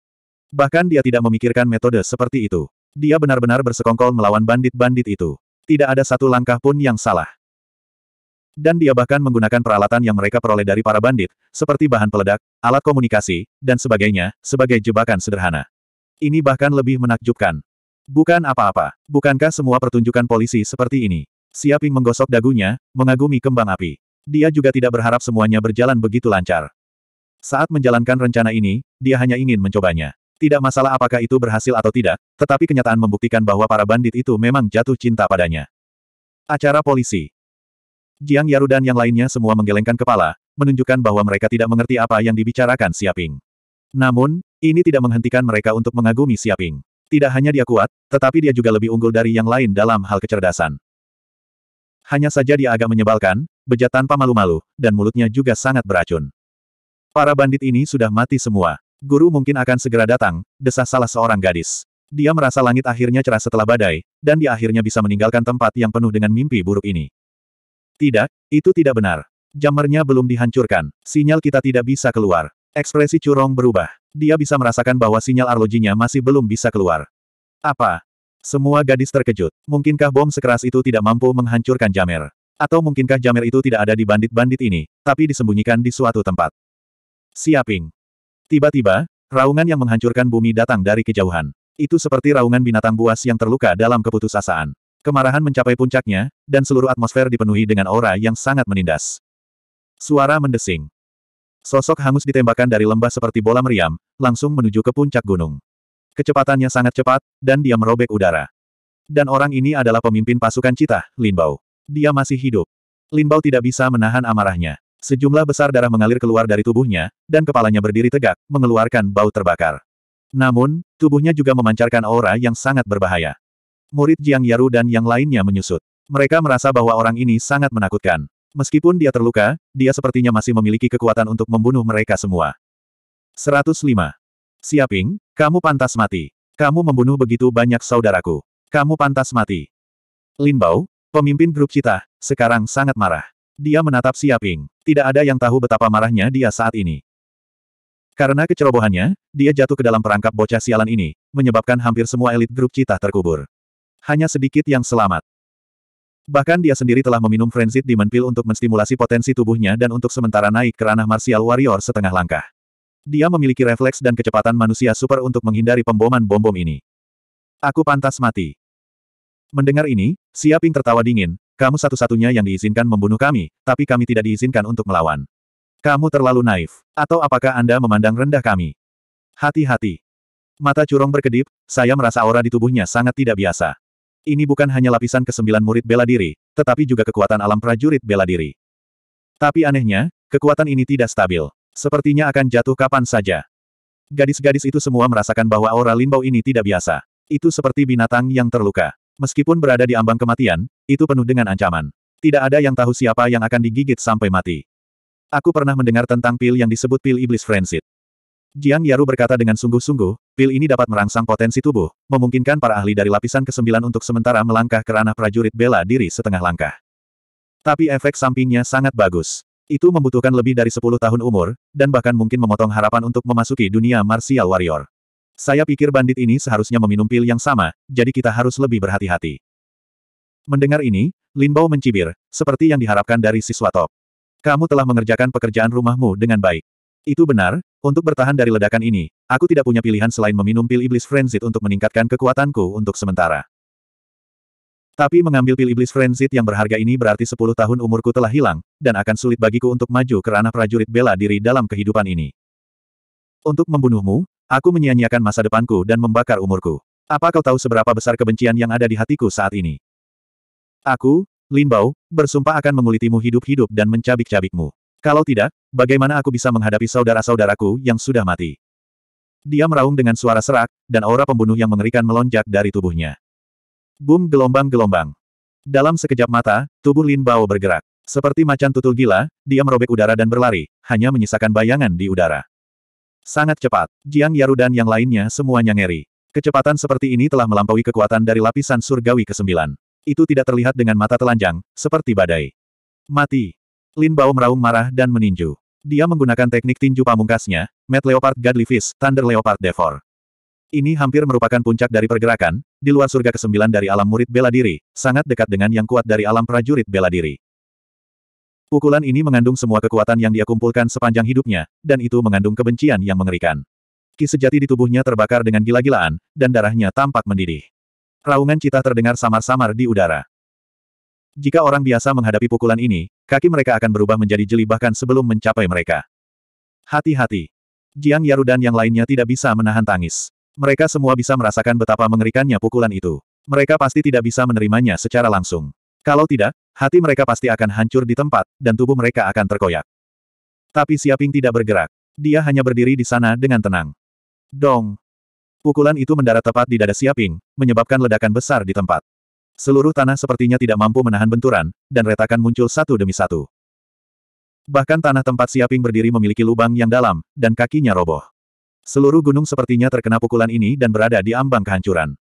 Bahkan dia tidak memikirkan metode seperti itu. Dia benar-benar bersekongkol melawan bandit-bandit itu. Tidak ada satu langkah pun yang salah. Dan dia bahkan menggunakan peralatan yang mereka peroleh dari para bandit, seperti bahan peledak, alat komunikasi, dan sebagainya, sebagai jebakan sederhana. Ini bahkan lebih menakjubkan. Bukan apa-apa. Bukankah semua pertunjukan polisi seperti ini? Siaping menggosok dagunya, mengagumi kembang api. Dia juga tidak berharap semuanya berjalan begitu lancar. Saat menjalankan rencana ini, dia hanya ingin mencobanya. Tidak masalah apakah itu berhasil atau tidak, tetapi kenyataan membuktikan bahwa para bandit itu memang jatuh cinta padanya. Acara polisi Jiang Yaru dan yang lainnya semua menggelengkan kepala, menunjukkan bahwa mereka tidak mengerti apa yang dibicarakan Siaping. Namun, ini tidak menghentikan mereka untuk mengagumi Siaping. Tidak hanya dia kuat, tetapi dia juga lebih unggul dari yang lain dalam hal kecerdasan. Hanya saja dia agak menyebalkan, bejat tanpa malu-malu, dan mulutnya juga sangat beracun. Para bandit ini sudah mati semua. Guru mungkin akan segera datang, desah salah seorang gadis. Dia merasa langit akhirnya cerah setelah badai, dan dia akhirnya bisa meninggalkan tempat yang penuh dengan mimpi buruk ini. Tidak, itu tidak benar. Jamernya belum dihancurkan, sinyal kita tidak bisa keluar. Ekspresi Curong berubah. Dia bisa merasakan bahwa sinyal arlojinya masih belum bisa keluar. Apa? Semua gadis terkejut. Mungkinkah bom sekeras itu tidak mampu menghancurkan Jamer? Atau mungkinkah Jamer itu tidak ada di bandit-bandit ini, tapi disembunyikan di suatu tempat? Siaping. Tiba-tiba, raungan yang menghancurkan bumi datang dari kejauhan. Itu seperti raungan binatang buas yang terluka dalam keputusasaan. Kemarahan mencapai puncaknya, dan seluruh atmosfer dipenuhi dengan aura yang sangat menindas. Suara mendesing. Sosok hangus ditembakkan dari lembah seperti bola meriam, langsung menuju ke puncak gunung. Kecepatannya sangat cepat, dan dia merobek udara. Dan orang ini adalah pemimpin pasukan cita, Linbao. Dia masih hidup. Linbao tidak bisa menahan amarahnya. Sejumlah besar darah mengalir keluar dari tubuhnya, dan kepalanya berdiri tegak, mengeluarkan bau terbakar. Namun, tubuhnya juga memancarkan aura yang sangat berbahaya. Murid Jiang Yaru dan yang lainnya menyusut. Mereka merasa bahwa orang ini sangat menakutkan. Meskipun dia terluka, dia sepertinya masih memiliki kekuatan untuk membunuh mereka semua. 105. Siaping, kamu pantas mati. Kamu membunuh begitu banyak saudaraku. Kamu pantas mati. Lin Bao, pemimpin grup Cita, sekarang sangat marah. Dia menatap Siaping. Tidak ada yang tahu betapa marahnya dia saat ini. Karena kecerobohannya, dia jatuh ke dalam perangkap bocah sialan ini, menyebabkan hampir semua elit grup cita terkubur. Hanya sedikit yang selamat. Bahkan dia sendiri telah meminum Frenzied Demon Pill untuk menstimulasi potensi tubuhnya dan untuk sementara naik ke ranah martial warrior setengah langkah. Dia memiliki refleks dan kecepatan manusia super untuk menghindari pemboman bom-bom ini. Aku pantas mati. Mendengar ini, Siaping tertawa dingin, kamu satu-satunya yang diizinkan membunuh kami, tapi kami tidak diizinkan untuk melawan. Kamu terlalu naif. Atau apakah Anda memandang rendah kami? Hati-hati. Mata curong berkedip, saya merasa aura di tubuhnya sangat tidak biasa. Ini bukan hanya lapisan kesembilan murid bela diri, tetapi juga kekuatan alam prajurit bela diri. Tapi anehnya, kekuatan ini tidak stabil. Sepertinya akan jatuh kapan saja. Gadis-gadis itu semua merasakan bahwa aura Linbao ini tidak biasa. Itu seperti binatang yang terluka. Meskipun berada di ambang kematian, itu penuh dengan ancaman. Tidak ada yang tahu siapa yang akan digigit sampai mati. Aku pernah mendengar tentang pil yang disebut pil iblis frensit. Jiang Yaru berkata dengan sungguh-sungguh, pil ini dapat merangsang potensi tubuh, memungkinkan para ahli dari lapisan ke-9 untuk sementara melangkah ke ranah prajurit bela diri setengah langkah. Tapi efek sampingnya sangat bagus. Itu membutuhkan lebih dari 10 tahun umur, dan bahkan mungkin memotong harapan untuk memasuki dunia martial warrior. Saya pikir bandit ini seharusnya meminum pil yang sama, jadi kita harus lebih berhati-hati. Mendengar ini, Linbao mencibir, seperti yang diharapkan dari siswa top. Kamu telah mengerjakan pekerjaan rumahmu dengan baik. Itu benar, untuk bertahan dari ledakan ini, aku tidak punya pilihan selain meminum pil iblis frenzied untuk meningkatkan kekuatanku untuk sementara. Tapi mengambil pil iblis frenzied yang berharga ini berarti 10 tahun umurku telah hilang, dan akan sulit bagiku untuk maju ke ranah prajurit bela diri dalam kehidupan ini. Untuk membunuhmu, Aku menyia-nyiakan masa depanku dan membakar umurku. Apa kau tahu seberapa besar kebencian yang ada di hatiku saat ini? Aku, Lin Bao, bersumpah akan mengulitimu hidup-hidup dan mencabik-cabikmu. Kalau tidak, bagaimana aku bisa menghadapi saudara-saudaraku yang sudah mati? Dia meraung dengan suara serak, dan aura pembunuh yang mengerikan melonjak dari tubuhnya. Boom, gelombang-gelombang. Dalam sekejap mata, tubuh Lin Bao bergerak. Seperti macan tutul gila, dia merobek udara dan berlari, hanya menyisakan bayangan di udara. Sangat cepat. Jiang Yaru dan yang lainnya semuanya ngeri. Kecepatan seperti ini telah melampaui kekuatan dari lapisan surgawi ke-9. Itu tidak terlihat dengan mata telanjang, seperti badai. Mati. Lin Bao meraung marah dan meninju. Dia menggunakan teknik tinju pamungkasnya, Met Leopard Godly Fist, Thunder Leopard Devor. Ini hampir merupakan puncak dari pergerakan, di luar surga ke-9 dari alam murid bela diri, sangat dekat dengan yang kuat dari alam prajurit bela diri. Pukulan ini mengandung semua kekuatan yang dia kumpulkan sepanjang hidupnya, dan itu mengandung kebencian yang mengerikan. Ki sejati di tubuhnya terbakar dengan gila-gilaan, dan darahnya tampak mendidih. Raungan cita terdengar samar-samar di udara. Jika orang biasa menghadapi pukulan ini, kaki mereka akan berubah menjadi jeli bahkan sebelum mencapai mereka. Hati-hati. Jiang Yaru dan yang lainnya tidak bisa menahan tangis. Mereka semua bisa merasakan betapa mengerikannya pukulan itu. Mereka pasti tidak bisa menerimanya secara langsung. Kalau tidak, Hati mereka pasti akan hancur di tempat, dan tubuh mereka akan terkoyak. Tapi Siaping tidak bergerak. Dia hanya berdiri di sana dengan tenang. Dong! Pukulan itu mendarat tepat di dada Siaping, menyebabkan ledakan besar di tempat. Seluruh tanah sepertinya tidak mampu menahan benturan, dan retakan muncul satu demi satu. Bahkan tanah tempat Siaping berdiri memiliki lubang yang dalam, dan kakinya roboh. Seluruh gunung sepertinya terkena pukulan ini dan berada di ambang kehancuran.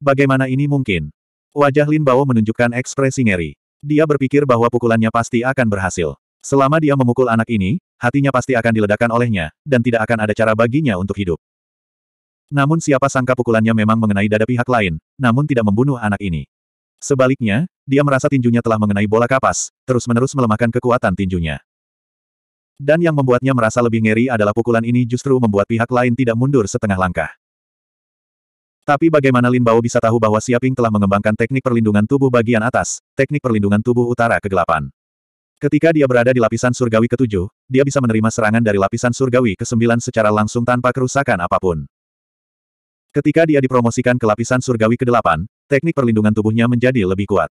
Bagaimana ini mungkin? Wajah Lin Bao menunjukkan ekspresi ngeri. Dia berpikir bahwa pukulannya pasti akan berhasil. Selama dia memukul anak ini, hatinya pasti akan diledakkan olehnya, dan tidak akan ada cara baginya untuk hidup. Namun siapa sangka pukulannya memang mengenai dada pihak lain, namun tidak membunuh anak ini. Sebaliknya, dia merasa tinjunya telah mengenai bola kapas, terus-menerus melemahkan kekuatan tinjunya. Dan yang membuatnya merasa lebih ngeri adalah pukulan ini justru membuat pihak lain tidak mundur setengah langkah. Tapi bagaimana Lin Bao bisa tahu bahwa Siaping telah mengembangkan teknik perlindungan tubuh bagian atas, teknik perlindungan tubuh utara kegelapan. Ketika dia berada di lapisan surgawi ketujuh, dia bisa menerima serangan dari lapisan surgawi ke-9 secara langsung tanpa kerusakan apapun. Ketika dia dipromosikan ke lapisan surgawi ke-8, teknik perlindungan tubuhnya menjadi lebih kuat.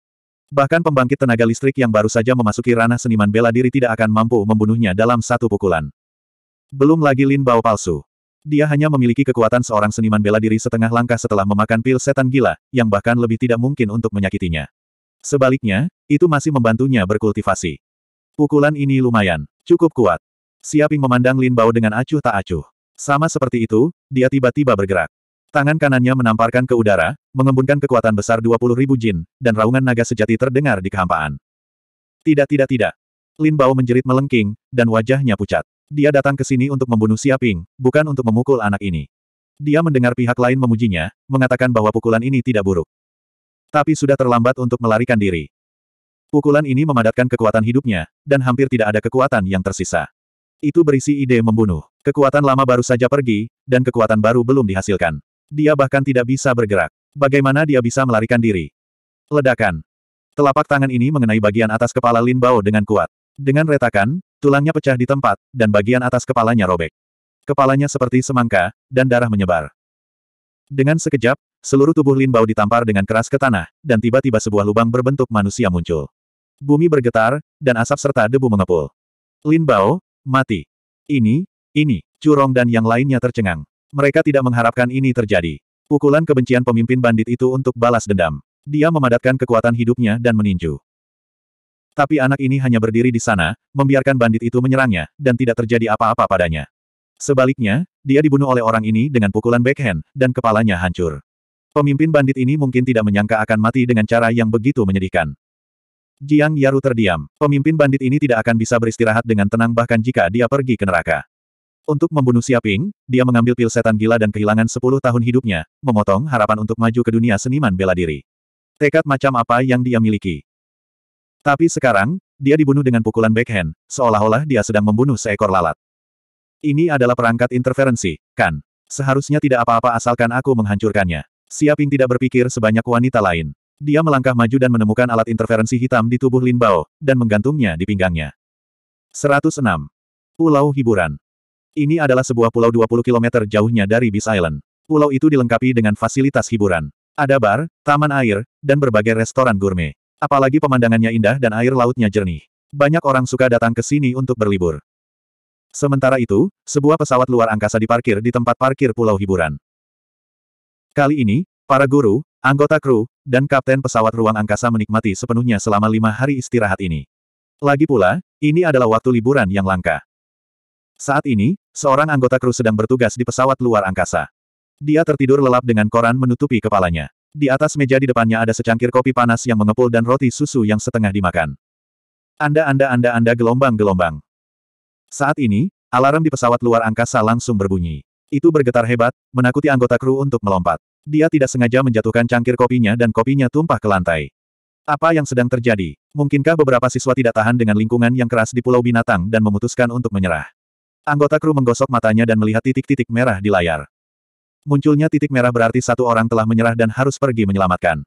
Bahkan pembangkit tenaga listrik yang baru saja memasuki ranah seniman bela diri tidak akan mampu membunuhnya dalam satu pukulan. Belum lagi Lin Bao palsu. Dia hanya memiliki kekuatan seorang seniman bela diri setengah langkah setelah memakan pil setan gila, yang bahkan lebih tidak mungkin untuk menyakitinya. Sebaliknya, itu masih membantunya berkultivasi. Pukulan ini lumayan, cukup kuat. Siaping memandang Lin Bao dengan acuh tak acuh. Sama seperti itu, dia tiba-tiba bergerak. Tangan kanannya menamparkan ke udara, mengembunkan kekuatan besar ribu jin, dan raungan naga sejati terdengar di kehampaan. Tidak tidak tidak. Lin Bao menjerit melengking, dan wajahnya pucat. Dia datang ke sini untuk membunuh Siaping, bukan untuk memukul anak ini. Dia mendengar pihak lain memujinya, mengatakan bahwa pukulan ini tidak buruk. Tapi sudah terlambat untuk melarikan diri. Pukulan ini memadatkan kekuatan hidupnya, dan hampir tidak ada kekuatan yang tersisa. Itu berisi ide membunuh. Kekuatan lama baru saja pergi, dan kekuatan baru belum dihasilkan. Dia bahkan tidak bisa bergerak. Bagaimana dia bisa melarikan diri? Ledakan. Telapak tangan ini mengenai bagian atas kepala Lin Bao dengan kuat. Dengan retakan, Tulangnya pecah di tempat, dan bagian atas kepalanya robek. Kepalanya seperti semangka, dan darah menyebar. Dengan sekejap, seluruh tubuh Lin Bao ditampar dengan keras ke tanah, dan tiba-tiba sebuah lubang berbentuk manusia muncul. Bumi bergetar, dan asap serta debu mengepul. Lin Bao, mati. Ini, ini, Curong dan yang lainnya tercengang. Mereka tidak mengharapkan ini terjadi. Pukulan kebencian pemimpin bandit itu untuk balas dendam. Dia memadatkan kekuatan hidupnya dan meninju. Tapi anak ini hanya berdiri di sana, membiarkan bandit itu menyerangnya, dan tidak terjadi apa-apa padanya. Sebaliknya, dia dibunuh oleh orang ini dengan pukulan backhand, dan kepalanya hancur. Pemimpin bandit ini mungkin tidak menyangka akan mati dengan cara yang begitu menyedihkan. Jiang Yaru terdiam. Pemimpin bandit ini tidak akan bisa beristirahat dengan tenang bahkan jika dia pergi ke neraka. Untuk membunuh Siaping, dia mengambil pil setan gila dan kehilangan 10 tahun hidupnya, memotong harapan untuk maju ke dunia seniman bela diri. Tekad macam apa yang dia miliki? Tapi sekarang, dia dibunuh dengan pukulan backhand, seolah-olah dia sedang membunuh seekor lalat. Ini adalah perangkat interferensi, kan? Seharusnya tidak apa-apa asalkan aku menghancurkannya. Siaping tidak berpikir sebanyak wanita lain. Dia melangkah maju dan menemukan alat interferensi hitam di tubuh Lin Bao, dan menggantungnya di pinggangnya. 106. Pulau Hiburan Ini adalah sebuah pulau 20 km jauhnya dari Beast Island. Pulau itu dilengkapi dengan fasilitas hiburan. Ada bar, taman air, dan berbagai restoran gourmet. Apalagi pemandangannya indah dan air lautnya jernih. Banyak orang suka datang ke sini untuk berlibur. Sementara itu, sebuah pesawat luar angkasa diparkir di tempat parkir pulau hiburan. Kali ini, para guru, anggota kru, dan kapten pesawat ruang angkasa menikmati sepenuhnya selama lima hari istirahat ini. Lagi pula, ini adalah waktu liburan yang langka. Saat ini, seorang anggota kru sedang bertugas di pesawat luar angkasa. Dia tertidur lelap dengan koran menutupi kepalanya. Di atas meja di depannya ada secangkir kopi panas yang mengepul dan roti susu yang setengah dimakan. Anda Anda Anda Anda gelombang-gelombang. Saat ini, alarm di pesawat luar angkasa langsung berbunyi. Itu bergetar hebat, menakuti anggota kru untuk melompat. Dia tidak sengaja menjatuhkan cangkir kopinya dan kopinya tumpah ke lantai. Apa yang sedang terjadi? Mungkinkah beberapa siswa tidak tahan dengan lingkungan yang keras di Pulau Binatang dan memutuskan untuk menyerah? Anggota kru menggosok matanya dan melihat titik-titik merah di layar. Munculnya titik merah berarti satu orang telah menyerah dan harus pergi menyelamatkan.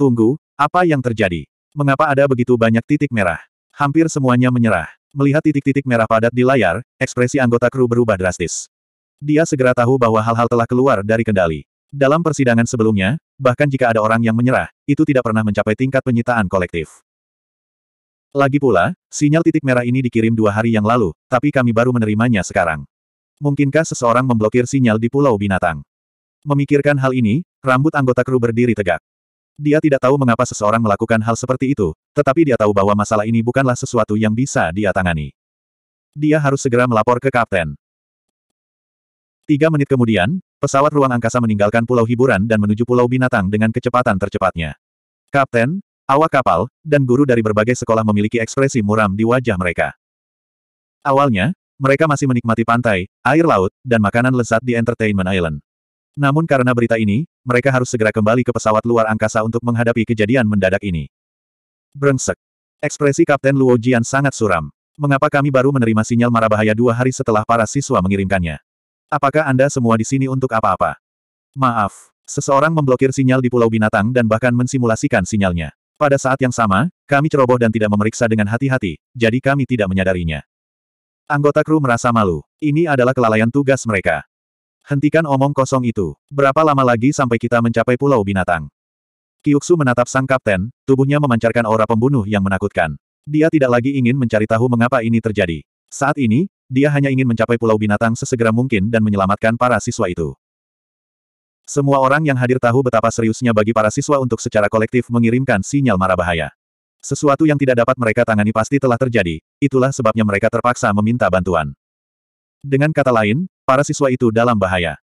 Tunggu, apa yang terjadi? Mengapa ada begitu banyak titik merah? Hampir semuanya menyerah. Melihat titik-titik merah padat di layar, ekspresi anggota kru berubah drastis. Dia segera tahu bahwa hal-hal telah keluar dari kendali. Dalam persidangan sebelumnya, bahkan jika ada orang yang menyerah, itu tidak pernah mencapai tingkat penyitaan kolektif. Lagi pula, sinyal titik merah ini dikirim dua hari yang lalu, tapi kami baru menerimanya sekarang. Mungkinkah seseorang memblokir sinyal di Pulau Binatang? Memikirkan hal ini, rambut anggota kru berdiri tegak. Dia tidak tahu mengapa seseorang melakukan hal seperti itu, tetapi dia tahu bahwa masalah ini bukanlah sesuatu yang bisa dia tangani. Dia harus segera melapor ke kapten. Tiga menit kemudian, pesawat ruang angkasa meninggalkan pulau hiburan dan menuju pulau binatang dengan kecepatan tercepatnya. Kapten, awak kapal, dan guru dari berbagai sekolah memiliki ekspresi muram di wajah mereka. Awalnya, mereka masih menikmati pantai, air laut, dan makanan lezat di Entertainment Island. Namun karena berita ini, mereka harus segera kembali ke pesawat luar angkasa untuk menghadapi kejadian mendadak ini. Brengsek. Ekspresi Kapten Luo Jian sangat suram. Mengapa kami baru menerima sinyal mara bahaya dua hari setelah para siswa mengirimkannya? Apakah Anda semua di sini untuk apa-apa? Maaf. Seseorang memblokir sinyal di Pulau Binatang dan bahkan mensimulasikan sinyalnya. Pada saat yang sama, kami ceroboh dan tidak memeriksa dengan hati-hati, jadi kami tidak menyadarinya. Anggota kru merasa malu. Ini adalah kelalaian tugas mereka. Hentikan omong kosong itu. Berapa lama lagi sampai kita mencapai pulau binatang? Kyuksu menatap sang kapten, tubuhnya memancarkan aura pembunuh yang menakutkan. Dia tidak lagi ingin mencari tahu mengapa ini terjadi. Saat ini, dia hanya ingin mencapai pulau binatang sesegera mungkin dan menyelamatkan para siswa itu. Semua orang yang hadir tahu betapa seriusnya bagi para siswa untuk secara kolektif mengirimkan sinyal marah bahaya. Sesuatu yang tidak dapat mereka tangani pasti telah terjadi, itulah sebabnya mereka terpaksa meminta bantuan. Dengan kata lain, para siswa itu dalam bahaya.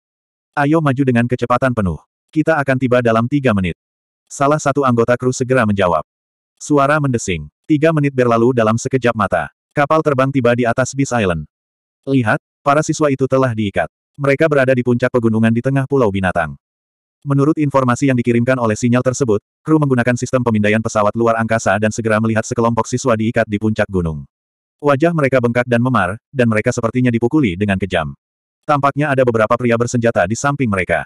Ayo maju dengan kecepatan penuh. Kita akan tiba dalam tiga menit. Salah satu anggota kru segera menjawab. Suara mendesing. Tiga menit berlalu dalam sekejap mata. Kapal terbang tiba di atas Beast Island. Lihat, para siswa itu telah diikat. Mereka berada di puncak pegunungan di tengah pulau binatang. Menurut informasi yang dikirimkan oleh sinyal tersebut, kru menggunakan sistem pemindaian pesawat luar angkasa dan segera melihat sekelompok siswa diikat di puncak gunung. Wajah mereka bengkak dan memar, dan mereka sepertinya dipukuli dengan kejam. Tampaknya ada beberapa pria bersenjata di samping mereka.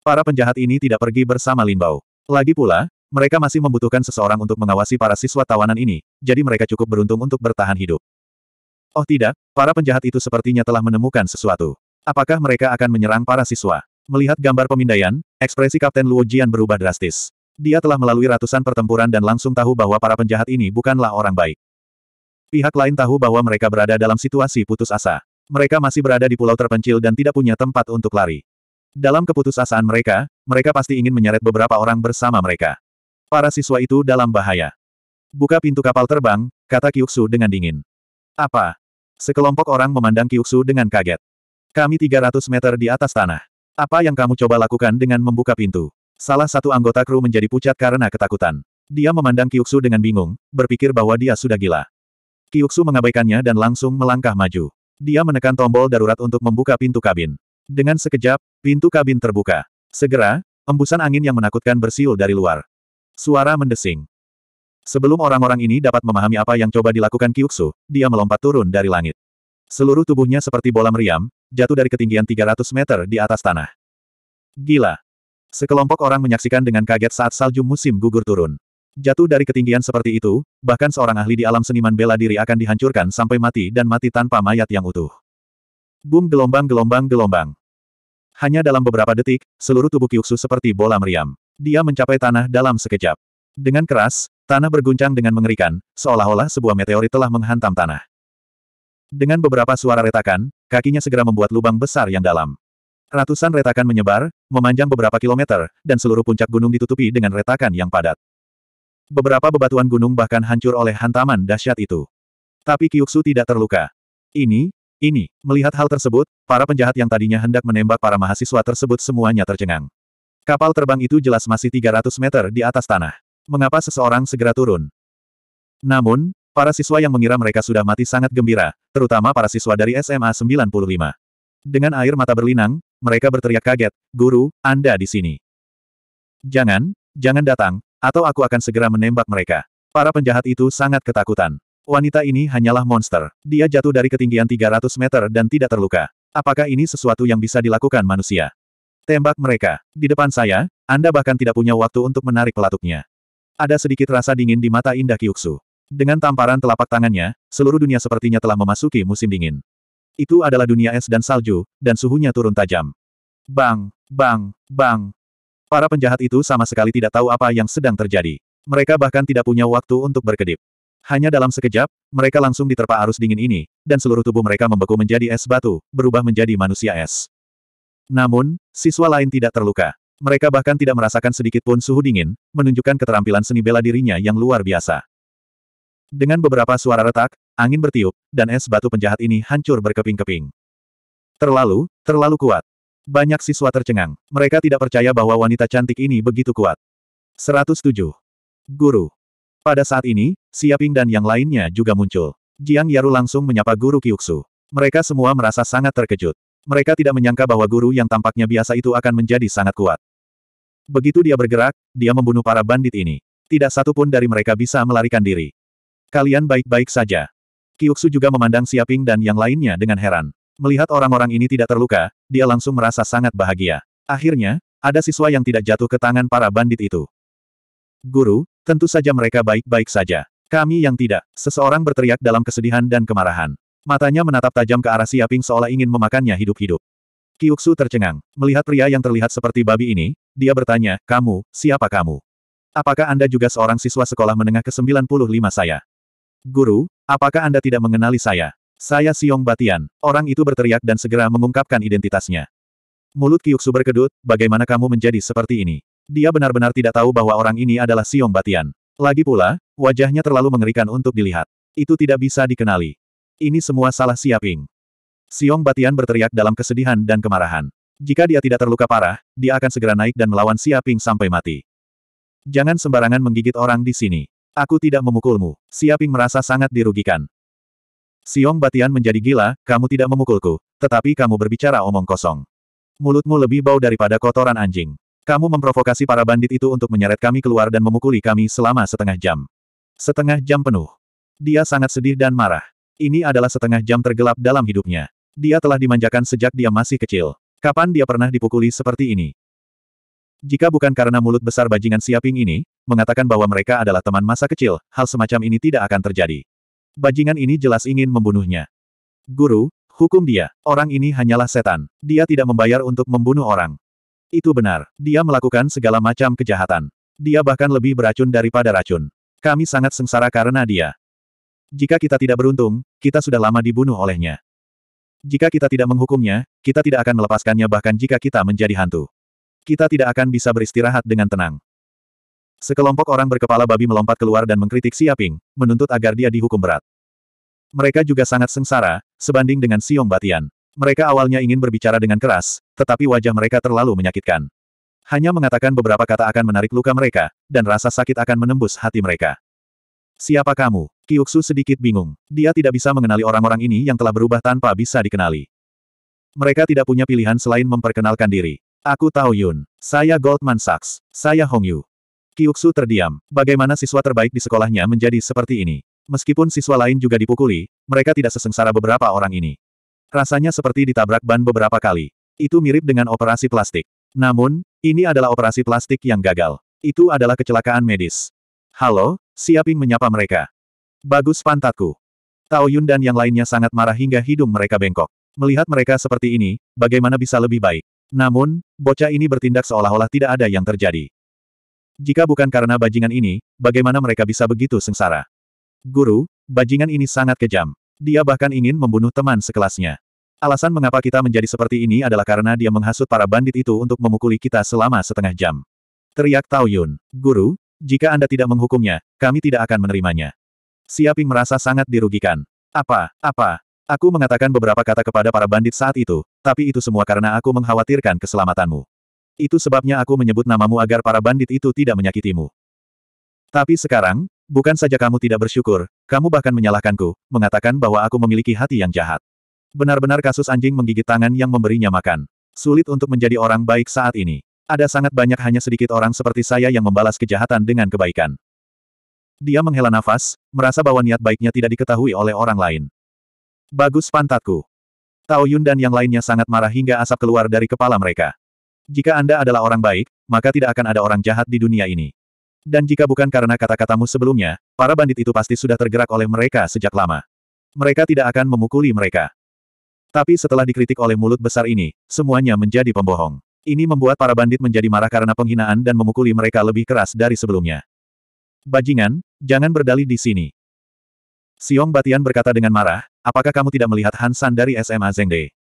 Para penjahat ini tidak pergi bersama Linbao. Lagi pula, mereka masih membutuhkan seseorang untuk mengawasi para siswa tawanan ini, jadi mereka cukup beruntung untuk bertahan hidup. Oh tidak, para penjahat itu sepertinya telah menemukan sesuatu. Apakah mereka akan menyerang para siswa? Melihat gambar pemindaian, ekspresi Kapten Luo Jian berubah drastis. Dia telah melalui ratusan pertempuran dan langsung tahu bahwa para penjahat ini bukanlah orang baik. Pihak lain tahu bahwa mereka berada dalam situasi putus asa. Mereka masih berada di pulau terpencil dan tidak punya tempat untuk lari. Dalam keputusasaan mereka, mereka pasti ingin menyeret beberapa orang bersama mereka. Para siswa itu dalam bahaya. Buka pintu kapal terbang, kata Kyuksu dengan dingin. Apa? Sekelompok orang memandang Kyuksu dengan kaget. Kami 300 meter di atas tanah. Apa yang kamu coba lakukan dengan membuka pintu? Salah satu anggota kru menjadi pucat karena ketakutan. Dia memandang Kyuksu dengan bingung, berpikir bahwa dia sudah gila. Kyuksu mengabaikannya dan langsung melangkah maju. Dia menekan tombol darurat untuk membuka pintu kabin. Dengan sekejap, pintu kabin terbuka. Segera, embusan angin yang menakutkan bersiul dari luar. Suara mendesing. Sebelum orang-orang ini dapat memahami apa yang coba dilakukan Kyuksu, dia melompat turun dari langit. Seluruh tubuhnya seperti bola meriam, jatuh dari ketinggian 300 meter di atas tanah. Gila! Sekelompok orang menyaksikan dengan kaget saat salju musim gugur turun. Jatuh dari ketinggian seperti itu, bahkan seorang ahli di alam seniman bela diri akan dihancurkan sampai mati dan mati tanpa mayat yang utuh. Boom gelombang-gelombang-gelombang. Hanya dalam beberapa detik, seluruh tubuh Kyuksu seperti bola meriam. Dia mencapai tanah dalam sekejap. Dengan keras, tanah berguncang dengan mengerikan, seolah-olah sebuah meteorit telah menghantam tanah. Dengan beberapa suara retakan, Kakinya segera membuat lubang besar yang dalam. Ratusan retakan menyebar, memanjang beberapa kilometer, dan seluruh puncak gunung ditutupi dengan retakan yang padat. Beberapa bebatuan gunung bahkan hancur oleh hantaman dahsyat itu. Tapi Kyuksu tidak terluka. Ini, ini, melihat hal tersebut, para penjahat yang tadinya hendak menembak para mahasiswa tersebut semuanya tercengang. Kapal terbang itu jelas masih 300 meter di atas tanah. Mengapa seseorang segera turun? Namun, Para siswa yang mengira mereka sudah mati sangat gembira, terutama para siswa dari SMA 95. Dengan air mata berlinang, mereka berteriak kaget, Guru, Anda di sini. Jangan, jangan datang, atau aku akan segera menembak mereka. Para penjahat itu sangat ketakutan. Wanita ini hanyalah monster. Dia jatuh dari ketinggian 300 meter dan tidak terluka. Apakah ini sesuatu yang bisa dilakukan manusia? Tembak mereka. Di depan saya, Anda bahkan tidak punya waktu untuk menarik pelatuknya. Ada sedikit rasa dingin di mata indah Kyuksu. Dengan tamparan telapak tangannya, seluruh dunia sepertinya telah memasuki musim dingin. Itu adalah dunia es dan salju, dan suhunya turun tajam. Bang, bang, bang. Para penjahat itu sama sekali tidak tahu apa yang sedang terjadi. Mereka bahkan tidak punya waktu untuk berkedip. Hanya dalam sekejap, mereka langsung diterpa arus dingin ini, dan seluruh tubuh mereka membeku menjadi es batu, berubah menjadi manusia es. Namun, siswa lain tidak terluka. Mereka bahkan tidak merasakan sedikit pun suhu dingin, menunjukkan keterampilan seni bela dirinya yang luar biasa. Dengan beberapa suara retak, angin bertiup, dan es batu penjahat ini hancur berkeping-keping. Terlalu, terlalu kuat. Banyak siswa tercengang. Mereka tidak percaya bahwa wanita cantik ini begitu kuat. 107. Guru. Pada saat ini, Siaping dan yang lainnya juga muncul. Jiang Yaru langsung menyapa Guru Kyuksu. Mereka semua merasa sangat terkejut. Mereka tidak menyangka bahwa guru yang tampaknya biasa itu akan menjadi sangat kuat. Begitu dia bergerak, dia membunuh para bandit ini. Tidak satu pun dari mereka bisa melarikan diri. Kalian baik-baik saja. Kiuksu juga memandang Siaping dan yang lainnya dengan heran. Melihat orang-orang ini tidak terluka, dia langsung merasa sangat bahagia. Akhirnya, ada siswa yang tidak jatuh ke tangan para bandit itu. Guru, tentu saja mereka baik-baik saja. Kami yang tidak, seseorang berteriak dalam kesedihan dan kemarahan. Matanya menatap tajam ke arah Siaping seolah ingin memakannya hidup-hidup. Kiuksu tercengang. Melihat pria yang terlihat seperti babi ini, dia bertanya, kamu, siapa kamu? Apakah Anda juga seorang siswa sekolah menengah ke-95 saya? Guru, apakah Anda tidak mengenali saya? Saya Siong Batian. Orang itu berteriak dan segera mengungkapkan identitasnya. Mulut Kyuksu berkedut, bagaimana kamu menjadi seperti ini? Dia benar-benar tidak tahu bahwa orang ini adalah Siong Batian. Lagi pula, wajahnya terlalu mengerikan untuk dilihat. Itu tidak bisa dikenali. Ini semua salah Siaping. Siong Batian berteriak dalam kesedihan dan kemarahan. Jika dia tidak terluka parah, dia akan segera naik dan melawan Siaping sampai mati. Jangan sembarangan menggigit orang di sini. Aku tidak memukulmu. Siaping merasa sangat dirugikan. Siong Batian menjadi gila, kamu tidak memukulku, tetapi kamu berbicara omong kosong. Mulutmu lebih bau daripada kotoran anjing. Kamu memprovokasi para bandit itu untuk menyeret kami keluar dan memukuli kami selama setengah jam. Setengah jam penuh. Dia sangat sedih dan marah. Ini adalah setengah jam tergelap dalam hidupnya. Dia telah dimanjakan sejak dia masih kecil. Kapan dia pernah dipukuli seperti ini? Jika bukan karena mulut besar bajingan Siaping ini, mengatakan bahwa mereka adalah teman masa kecil, hal semacam ini tidak akan terjadi. Bajingan ini jelas ingin membunuhnya. Guru, hukum dia. Orang ini hanyalah setan. Dia tidak membayar untuk membunuh orang. Itu benar. Dia melakukan segala macam kejahatan. Dia bahkan lebih beracun daripada racun. Kami sangat sengsara karena dia. Jika kita tidak beruntung, kita sudah lama dibunuh olehnya. Jika kita tidak menghukumnya, kita tidak akan melepaskannya bahkan jika kita menjadi hantu. Kita tidak akan bisa beristirahat dengan tenang. Sekelompok orang berkepala babi melompat keluar dan mengkritik Siaping, menuntut agar dia dihukum berat. Mereka juga sangat sengsara, sebanding dengan Siong Batian. Mereka awalnya ingin berbicara dengan keras, tetapi wajah mereka terlalu menyakitkan. Hanya mengatakan beberapa kata akan menarik luka mereka, dan rasa sakit akan menembus hati mereka. Siapa kamu? Kiuksu sedikit bingung. Dia tidak bisa mengenali orang-orang ini yang telah berubah tanpa bisa dikenali. Mereka tidak punya pilihan selain memperkenalkan diri. Aku Tao Yun. Saya Goldman Sachs. Saya Hong Yu. Kiuksu terdiam. Bagaimana siswa terbaik di sekolahnya menjadi seperti ini? Meskipun siswa lain juga dipukuli, mereka tidak sesengsara beberapa orang ini. Rasanya seperti ditabrak ban beberapa kali. Itu mirip dengan operasi plastik. Namun, ini adalah operasi plastik yang gagal. Itu adalah kecelakaan medis. Halo, Siaping menyapa mereka. Bagus pantatku. Tao Yun dan yang lainnya sangat marah hingga hidung mereka bengkok. Melihat mereka seperti ini, bagaimana bisa lebih baik? Namun, bocah ini bertindak seolah-olah tidak ada yang terjadi. Jika bukan karena bajingan ini, bagaimana mereka bisa begitu sengsara? Guru, bajingan ini sangat kejam. Dia bahkan ingin membunuh teman sekelasnya. Alasan mengapa kita menjadi seperti ini adalah karena dia menghasut para bandit itu untuk memukuli kita selama setengah jam. Teriak Tao Yun. Guru, jika Anda tidak menghukumnya, kami tidak akan menerimanya. Siaping merasa sangat dirugikan. Apa, apa, Aku mengatakan beberapa kata kepada para bandit saat itu, tapi itu semua karena aku mengkhawatirkan keselamatanmu. Itu sebabnya aku menyebut namamu agar para bandit itu tidak menyakitimu. Tapi sekarang, bukan saja kamu tidak bersyukur, kamu bahkan menyalahkanku, mengatakan bahwa aku memiliki hati yang jahat. Benar-benar kasus anjing menggigit tangan yang memberinya makan. Sulit untuk menjadi orang baik saat ini. Ada sangat banyak hanya sedikit orang seperti saya yang membalas kejahatan dengan kebaikan. Dia menghela nafas, merasa bahwa niat baiknya tidak diketahui oleh orang lain. Bagus pantatku. Tao Yun dan yang lainnya sangat marah hingga asap keluar dari kepala mereka. Jika Anda adalah orang baik, maka tidak akan ada orang jahat di dunia ini. Dan jika bukan karena kata-katamu sebelumnya, para bandit itu pasti sudah tergerak oleh mereka sejak lama. Mereka tidak akan memukuli mereka. Tapi setelah dikritik oleh mulut besar ini, semuanya menjadi pembohong. Ini membuat para bandit menjadi marah karena penghinaan dan memukuli mereka lebih keras dari sebelumnya. Bajingan, jangan berdalih di sini. Siong Batian berkata dengan marah, apakah kamu tidak melihat Hansan dari SMA Zengde?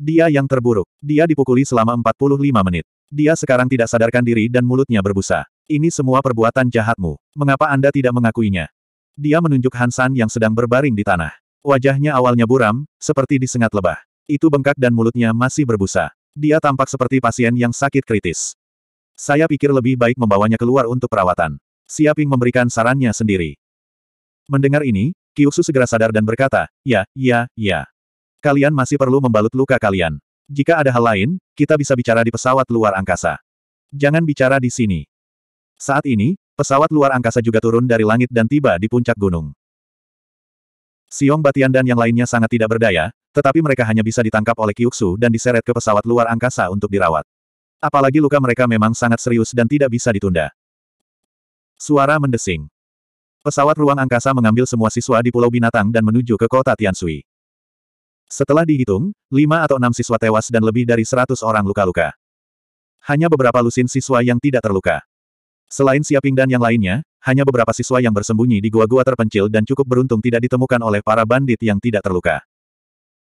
Dia yang terburuk. Dia dipukuli selama 45 menit. Dia sekarang tidak sadarkan diri dan mulutnya berbusa. Ini semua perbuatan jahatmu. Mengapa Anda tidak mengakuinya? Dia menunjuk Hansan yang sedang berbaring di tanah. Wajahnya awalnya buram, seperti disengat lebah. Itu bengkak dan mulutnya masih berbusa. Dia tampak seperti pasien yang sakit kritis. Saya pikir lebih baik membawanya keluar untuk perawatan. Siaping memberikan sarannya sendiri. Mendengar ini, Kyusu segera sadar dan berkata, ya, ya, ya. Kalian masih perlu membalut luka kalian. Jika ada hal lain, kita bisa bicara di pesawat luar angkasa. Jangan bicara di sini. Saat ini, pesawat luar angkasa juga turun dari langit dan tiba di puncak gunung. Siong Batian dan yang lainnya sangat tidak berdaya, tetapi mereka hanya bisa ditangkap oleh Kyuksu dan diseret ke pesawat luar angkasa untuk dirawat. Apalagi luka mereka memang sangat serius dan tidak bisa ditunda. Suara mendesing. Pesawat ruang angkasa mengambil semua siswa di Pulau Binatang dan menuju ke kota Tiansui. Setelah dihitung, lima atau enam siswa tewas dan lebih dari seratus orang luka-luka. Hanya beberapa lusin siswa yang tidak terluka. Selain Siaping dan yang lainnya, hanya beberapa siswa yang bersembunyi di gua-gua terpencil dan cukup beruntung tidak ditemukan oleh para bandit yang tidak terluka.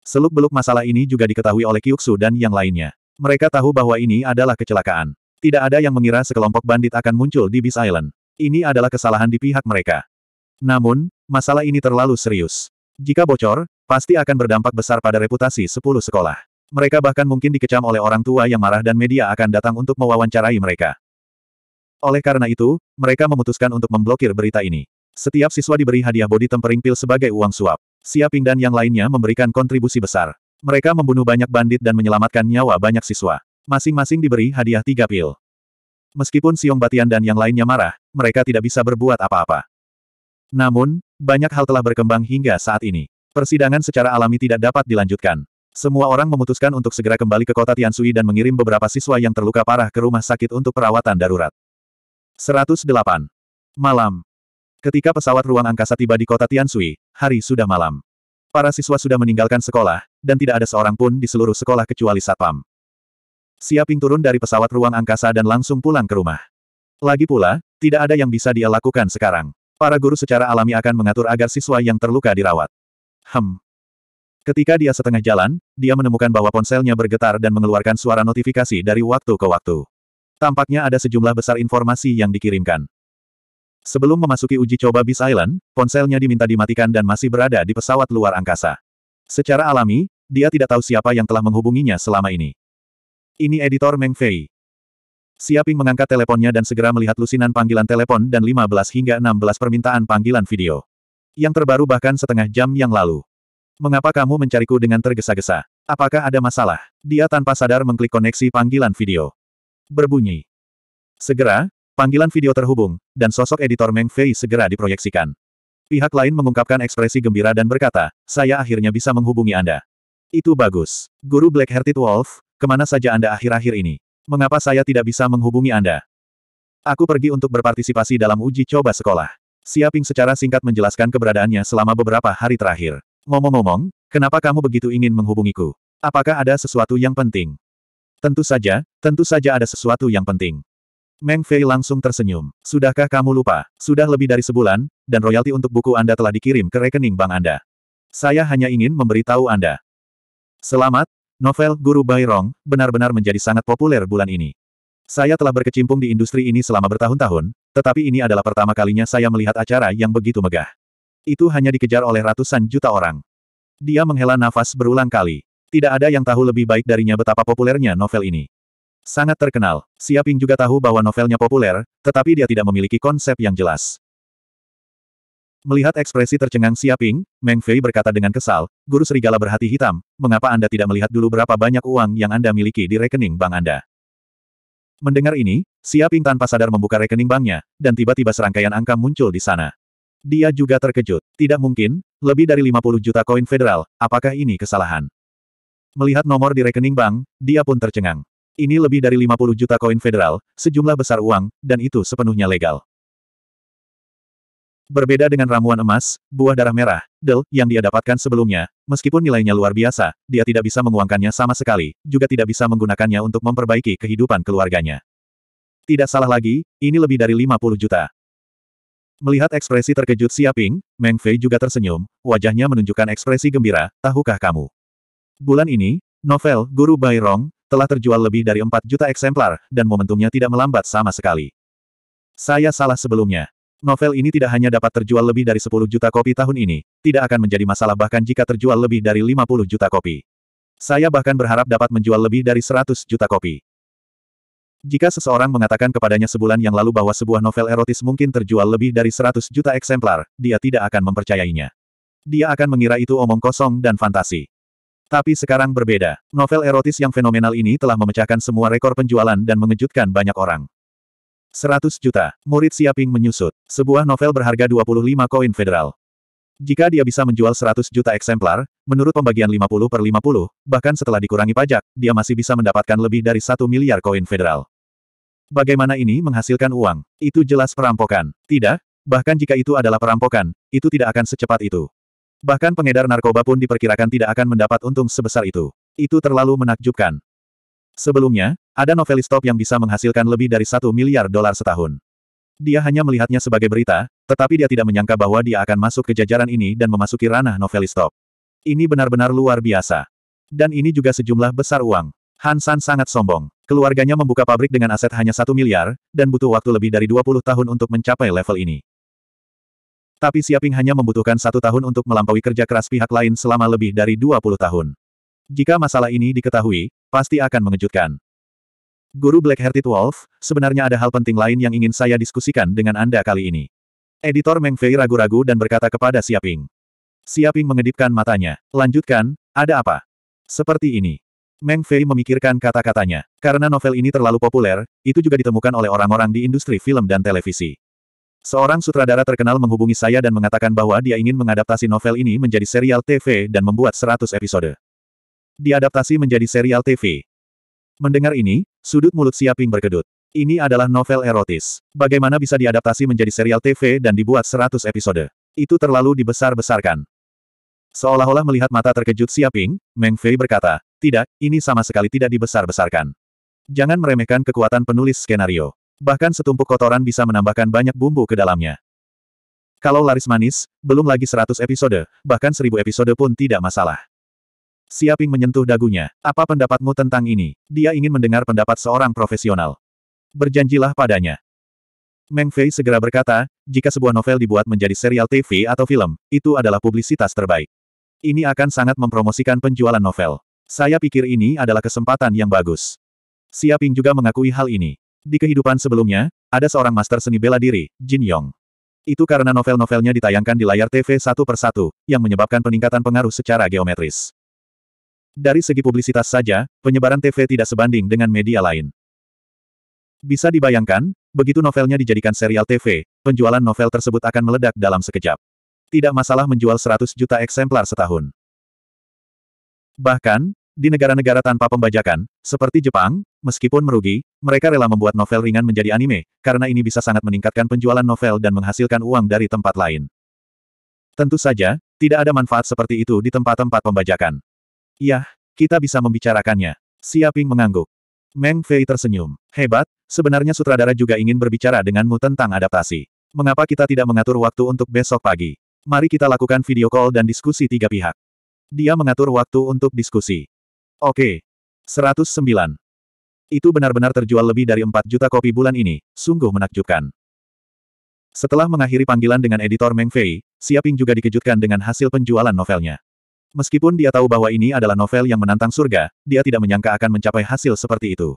Seluk-beluk masalah ini juga diketahui oleh Kyuksu dan yang lainnya. Mereka tahu bahwa ini adalah kecelakaan. Tidak ada yang mengira sekelompok bandit akan muncul di Beast Island. Ini adalah kesalahan di pihak mereka. Namun, masalah ini terlalu serius. Jika bocor, pasti akan berdampak besar pada reputasi sepuluh sekolah. Mereka bahkan mungkin dikecam oleh orang tua yang marah dan media akan datang untuk mewawancarai mereka. Oleh karena itu, mereka memutuskan untuk memblokir berita ini. Setiap siswa diberi hadiah bodi tempering pil sebagai uang suap. Ping dan yang lainnya memberikan kontribusi besar. Mereka membunuh banyak bandit dan menyelamatkan nyawa banyak siswa. Masing-masing diberi hadiah tiga pil. Meskipun Siung Batian dan yang lainnya marah, mereka tidak bisa berbuat apa-apa. Namun, banyak hal telah berkembang hingga saat ini. Persidangan secara alami tidak dapat dilanjutkan. Semua orang memutuskan untuk segera kembali ke kota Tiansui dan mengirim beberapa siswa yang terluka parah ke rumah sakit untuk perawatan darurat. 108. Malam. Ketika pesawat ruang angkasa tiba di kota Tiansui, hari sudah malam. Para siswa sudah meninggalkan sekolah, dan tidak ada seorang pun di seluruh sekolah kecuali Satpam. Siaping turun dari pesawat ruang angkasa dan langsung pulang ke rumah. Lagi pula, tidak ada yang bisa dia lakukan sekarang. Para guru secara alami akan mengatur agar siswa yang terluka dirawat. Hem. Ketika dia setengah jalan, dia menemukan bahwa ponselnya bergetar dan mengeluarkan suara notifikasi dari waktu ke waktu. Tampaknya ada sejumlah besar informasi yang dikirimkan. Sebelum memasuki uji coba Bis Island, ponselnya diminta dimatikan dan masih berada di pesawat luar angkasa. Secara alami, dia tidak tahu siapa yang telah menghubunginya selama ini. Ini editor Meng Fei. Siaping mengangkat teleponnya dan segera melihat lusinan panggilan telepon dan 15 hingga 16 permintaan panggilan video. Yang terbaru bahkan setengah jam yang lalu. Mengapa kamu mencariku dengan tergesa-gesa? Apakah ada masalah? Dia tanpa sadar mengklik koneksi panggilan video. Berbunyi. Segera, panggilan video terhubung, dan sosok editor Meng Fei segera diproyeksikan. Pihak lain mengungkapkan ekspresi gembira dan berkata, saya akhirnya bisa menghubungi Anda. Itu bagus. Guru Black-Hearted Wolf, kemana saja Anda akhir-akhir ini? Mengapa saya tidak bisa menghubungi Anda? Aku pergi untuk berpartisipasi dalam uji coba sekolah. Siaping secara singkat menjelaskan keberadaannya selama beberapa hari terakhir. Ngomong-ngomong, kenapa kamu begitu ingin menghubungiku? Apakah ada sesuatu yang penting? Tentu saja, tentu saja ada sesuatu yang penting. Meng Fei langsung tersenyum. Sudahkah kamu lupa? Sudah lebih dari sebulan, dan royalti untuk buku Anda telah dikirim ke rekening bank Anda. Saya hanya ingin memberitahu Anda. Selamat, novel Guru Rong benar-benar menjadi sangat populer bulan ini. Saya telah berkecimpung di industri ini selama bertahun-tahun, tetapi ini adalah pertama kalinya saya melihat acara yang begitu megah. Itu hanya dikejar oleh ratusan juta orang. Dia menghela nafas berulang kali. Tidak ada yang tahu lebih baik darinya betapa populernya novel ini. Sangat terkenal, Siaping juga tahu bahwa novelnya populer, tetapi dia tidak memiliki konsep yang jelas. Melihat ekspresi tercengang Siaping, Meng Fei berkata dengan kesal, Guru Serigala berhati hitam, mengapa Anda tidak melihat dulu berapa banyak uang yang Anda miliki di rekening bank Anda? Mendengar ini, Siaping tanpa sadar membuka rekening banknya, dan tiba-tiba serangkaian angka muncul di sana. Dia juga terkejut. Tidak mungkin, lebih dari 50 juta koin federal, apakah ini kesalahan? Melihat nomor di rekening bank, dia pun tercengang. Ini lebih dari 50 juta koin federal, sejumlah besar uang, dan itu sepenuhnya legal. Berbeda dengan ramuan emas, buah darah merah, del, yang dia dapatkan sebelumnya, meskipun nilainya luar biasa, dia tidak bisa menguangkannya sama sekali, juga tidak bisa menggunakannya untuk memperbaiki kehidupan keluarganya. Tidak salah lagi, ini lebih dari 50 juta. Melihat ekspresi terkejut Siaping, Meng Fei juga tersenyum, wajahnya menunjukkan ekspresi gembira, tahukah kamu? Bulan ini, novel Guru Bai Rong telah terjual lebih dari 4 juta eksemplar, dan momentumnya tidak melambat sama sekali. Saya salah sebelumnya. Novel ini tidak hanya dapat terjual lebih dari 10 juta kopi tahun ini, tidak akan menjadi masalah bahkan jika terjual lebih dari 50 juta kopi. Saya bahkan berharap dapat menjual lebih dari 100 juta kopi. Jika seseorang mengatakan kepadanya sebulan yang lalu bahwa sebuah novel erotis mungkin terjual lebih dari 100 juta eksemplar, dia tidak akan mempercayainya. Dia akan mengira itu omong kosong dan fantasi. Tapi sekarang berbeda. Novel erotis yang fenomenal ini telah memecahkan semua rekor penjualan dan mengejutkan banyak orang. 100 juta. Murid Siaping menyusut. Sebuah novel berharga 25 koin federal. Jika dia bisa menjual 100 juta eksemplar, menurut pembagian 50 per 50, bahkan setelah dikurangi pajak, dia masih bisa mendapatkan lebih dari 1 miliar koin federal. Bagaimana ini menghasilkan uang? Itu jelas perampokan. Tidak, bahkan jika itu adalah perampokan, itu tidak akan secepat itu. Bahkan pengedar narkoba pun diperkirakan tidak akan mendapat untung sebesar itu. Itu terlalu menakjubkan. Sebelumnya, ada novelis top yang bisa menghasilkan lebih dari satu miliar dolar setahun. Dia hanya melihatnya sebagai berita, tetapi dia tidak menyangka bahwa dia akan masuk ke jajaran ini dan memasuki ranah novelis top. Ini benar-benar luar biasa. Dan ini juga sejumlah besar uang. Hansan sangat sombong. Keluarganya membuka pabrik dengan aset hanya satu miliar, dan butuh waktu lebih dari 20 tahun untuk mencapai level ini. Tapi Siaping hanya membutuhkan satu tahun untuk melampaui kerja keras pihak lain selama lebih dari 20 tahun. Jika masalah ini diketahui, pasti akan mengejutkan. Guru Black-Hearted Wolf, sebenarnya ada hal penting lain yang ingin saya diskusikan dengan Anda kali ini. Editor Meng Fei ragu-ragu dan berkata kepada Siaping. Siaping mengedipkan matanya. Lanjutkan, ada apa? Seperti ini. Meng Fei memikirkan kata-katanya. Karena novel ini terlalu populer, itu juga ditemukan oleh orang-orang di industri film dan televisi. Seorang sutradara terkenal menghubungi saya dan mengatakan bahwa dia ingin mengadaptasi novel ini menjadi serial TV dan membuat 100 episode diadaptasi menjadi serial TV. Mendengar ini, sudut mulut Siaping berkedut. Ini adalah novel erotis. Bagaimana bisa diadaptasi menjadi serial TV dan dibuat 100 episode? Itu terlalu dibesar-besarkan. Seolah-olah melihat mata terkejut Siaping, Meng Fei berkata, tidak, ini sama sekali tidak dibesar-besarkan. Jangan meremehkan kekuatan penulis skenario. Bahkan setumpuk kotoran bisa menambahkan banyak bumbu ke dalamnya. Kalau laris manis, belum lagi 100 episode, bahkan 1000 episode pun tidak masalah. Siaping menyentuh dagunya. Apa pendapatmu tentang ini? Dia ingin mendengar pendapat seorang profesional. Berjanjilah padanya. Meng Fei segera berkata, jika sebuah novel dibuat menjadi serial TV atau film, itu adalah publisitas terbaik. Ini akan sangat mempromosikan penjualan novel. Saya pikir ini adalah kesempatan yang bagus. Siaping juga mengakui hal ini. Di kehidupan sebelumnya, ada seorang master seni bela diri, Jin Yong. Itu karena novel-novelnya ditayangkan di layar TV satu persatu, yang menyebabkan peningkatan pengaruh secara geometris. Dari segi publisitas saja, penyebaran TV tidak sebanding dengan media lain. Bisa dibayangkan, begitu novelnya dijadikan serial TV, penjualan novel tersebut akan meledak dalam sekejap. Tidak masalah menjual 100 juta eksemplar setahun. Bahkan, di negara-negara tanpa pembajakan, seperti Jepang, meskipun merugi, mereka rela membuat novel ringan menjadi anime, karena ini bisa sangat meningkatkan penjualan novel dan menghasilkan uang dari tempat lain. Tentu saja, tidak ada manfaat seperti itu di tempat-tempat pembajakan. Yah, kita bisa membicarakannya. Siaping mengangguk. Meng Fei tersenyum. Hebat, sebenarnya sutradara juga ingin berbicara denganmu tentang adaptasi. Mengapa kita tidak mengatur waktu untuk besok pagi? Mari kita lakukan video call dan diskusi tiga pihak. Dia mengatur waktu untuk diskusi. Oke. 109. Itu benar-benar terjual lebih dari 4 juta kopi bulan ini, sungguh menakjubkan. Setelah mengakhiri panggilan dengan editor Meng Fei, Siaping juga dikejutkan dengan hasil penjualan novelnya. Meskipun dia tahu bahwa ini adalah novel yang menantang surga, dia tidak menyangka akan mencapai hasil seperti itu.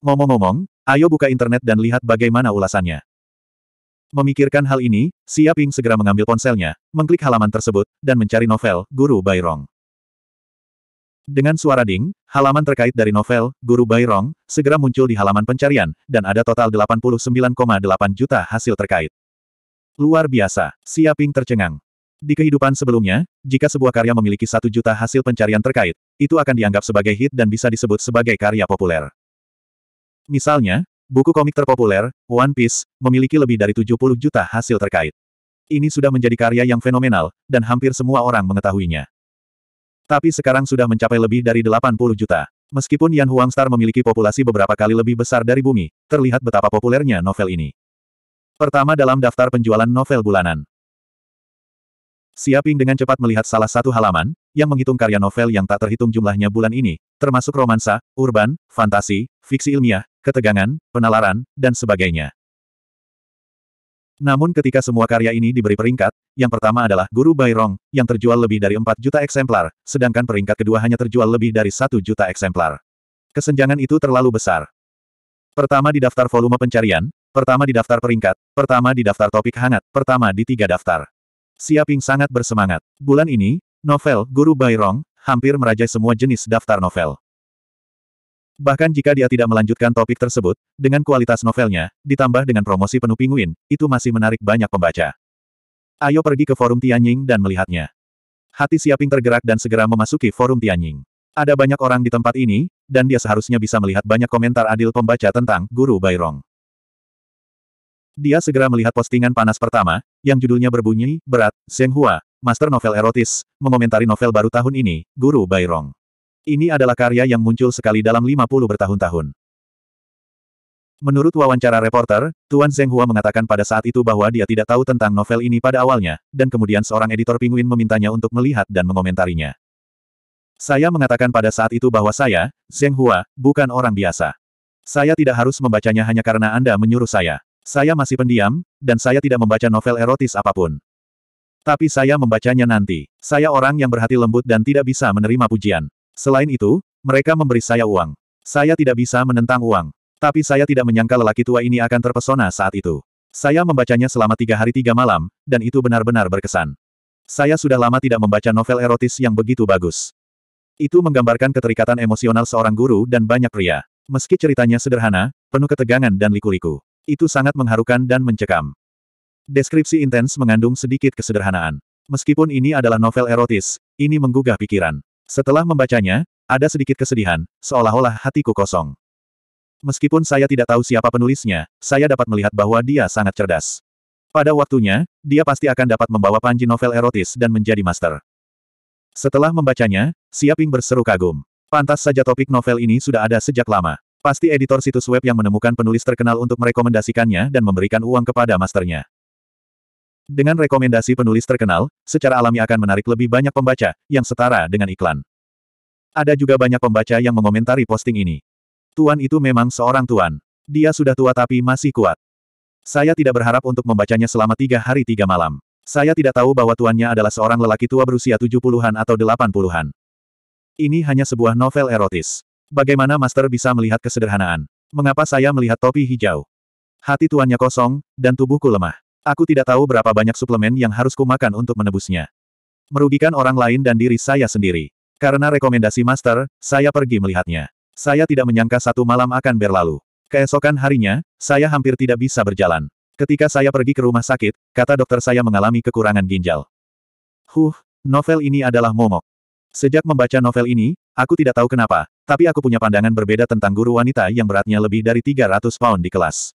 Ngomong-ngomong, ayo buka internet dan lihat bagaimana ulasannya. Memikirkan hal ini, Siaping segera mengambil ponselnya, mengklik halaman tersebut, dan mencari novel, Guru Bairong. Dengan suara ding, halaman terkait dari novel, Guru Bairong, segera muncul di halaman pencarian, dan ada total 89,8 juta hasil terkait. Luar biasa, Siaping tercengang. Di kehidupan sebelumnya, jika sebuah karya memiliki satu juta hasil pencarian terkait, itu akan dianggap sebagai hit dan bisa disebut sebagai karya populer. Misalnya, buku komik terpopuler, One Piece, memiliki lebih dari 70 juta hasil terkait. Ini sudah menjadi karya yang fenomenal, dan hampir semua orang mengetahuinya. Tapi sekarang sudah mencapai lebih dari 80 juta. Meskipun Yan Huang Star memiliki populasi beberapa kali lebih besar dari bumi, terlihat betapa populernya novel ini. Pertama dalam daftar penjualan novel bulanan. Siaping dengan cepat melihat salah satu halaman, yang menghitung karya novel yang tak terhitung jumlahnya bulan ini, termasuk romansa, urban, fantasi, fiksi ilmiah, ketegangan, penalaran, dan sebagainya. Namun ketika semua karya ini diberi peringkat, yang pertama adalah Guru Bairong, yang terjual lebih dari 4 juta eksemplar, sedangkan peringkat kedua hanya terjual lebih dari 1 juta eksemplar. Kesenjangan itu terlalu besar. Pertama di daftar volume pencarian, pertama di daftar peringkat, pertama di daftar topik hangat, pertama di tiga daftar. Siaping sangat bersemangat. Bulan ini, novel Guru Bairong hampir merajai semua jenis daftar novel. Bahkan jika dia tidak melanjutkan topik tersebut, dengan kualitas novelnya, ditambah dengan promosi penuh pinguin, itu masih menarik banyak pembaca. Ayo pergi ke forum Tianying dan melihatnya. Hati Siaping tergerak dan segera memasuki forum Tianying. Ada banyak orang di tempat ini, dan dia seharusnya bisa melihat banyak komentar adil pembaca tentang Guru Bairong. Dia segera melihat postingan panas pertama, yang judulnya berbunyi, Berat, Zheng Hua, Master Novel Erotis, mengomentari novel baru tahun ini, Guru Bairong. Ini adalah karya yang muncul sekali dalam 50 bertahun-tahun. Menurut wawancara reporter, Tuan Zheng Hua mengatakan pada saat itu bahwa dia tidak tahu tentang novel ini pada awalnya, dan kemudian seorang editor Penguin memintanya untuk melihat dan mengomentarinya. Saya mengatakan pada saat itu bahwa saya, Zheng Hua, bukan orang biasa. Saya tidak harus membacanya hanya karena Anda menyuruh saya. Saya masih pendiam, dan saya tidak membaca novel erotis apapun. Tapi saya membacanya nanti. Saya orang yang berhati lembut dan tidak bisa menerima pujian. Selain itu, mereka memberi saya uang. Saya tidak bisa menentang uang. Tapi saya tidak menyangka lelaki tua ini akan terpesona saat itu. Saya membacanya selama tiga hari tiga malam, dan itu benar-benar berkesan. Saya sudah lama tidak membaca novel erotis yang begitu bagus. Itu menggambarkan keterikatan emosional seorang guru dan banyak pria. Meski ceritanya sederhana, penuh ketegangan dan liku-liku. Itu sangat mengharukan dan mencekam. Deskripsi intens mengandung sedikit kesederhanaan. Meskipun ini adalah novel erotis, ini menggugah pikiran. Setelah membacanya, ada sedikit kesedihan, seolah-olah hatiku kosong. Meskipun saya tidak tahu siapa penulisnya, saya dapat melihat bahwa dia sangat cerdas. Pada waktunya, dia pasti akan dapat membawa panji novel erotis dan menjadi master. Setelah membacanya, Siaping berseru kagum. Pantas saja topik novel ini sudah ada sejak lama. Pasti editor situs web yang menemukan penulis terkenal untuk merekomendasikannya dan memberikan uang kepada masternya. Dengan rekomendasi penulis terkenal, secara alami akan menarik lebih banyak pembaca, yang setara dengan iklan. Ada juga banyak pembaca yang mengomentari posting ini. Tuan itu memang seorang tuan. Dia sudah tua tapi masih kuat. Saya tidak berharap untuk membacanya selama tiga hari tiga malam. Saya tidak tahu bahwa tuannya adalah seorang lelaki tua berusia 70-an atau 80-an. Ini hanya sebuah novel erotis. Bagaimana Master bisa melihat kesederhanaan? Mengapa saya melihat topi hijau? Hati tuannya kosong, dan tubuhku lemah. Aku tidak tahu berapa banyak suplemen yang harus kumakan untuk menebusnya. Merugikan orang lain dan diri saya sendiri. Karena rekomendasi Master, saya pergi melihatnya. Saya tidak menyangka satu malam akan berlalu. Keesokan harinya, saya hampir tidak bisa berjalan. Ketika saya pergi ke rumah sakit, kata dokter saya mengalami kekurangan ginjal. Huh, novel ini adalah momok. Sejak membaca novel ini, aku tidak tahu kenapa, tapi aku punya pandangan berbeda tentang guru wanita yang beratnya lebih dari 300 pound di kelas.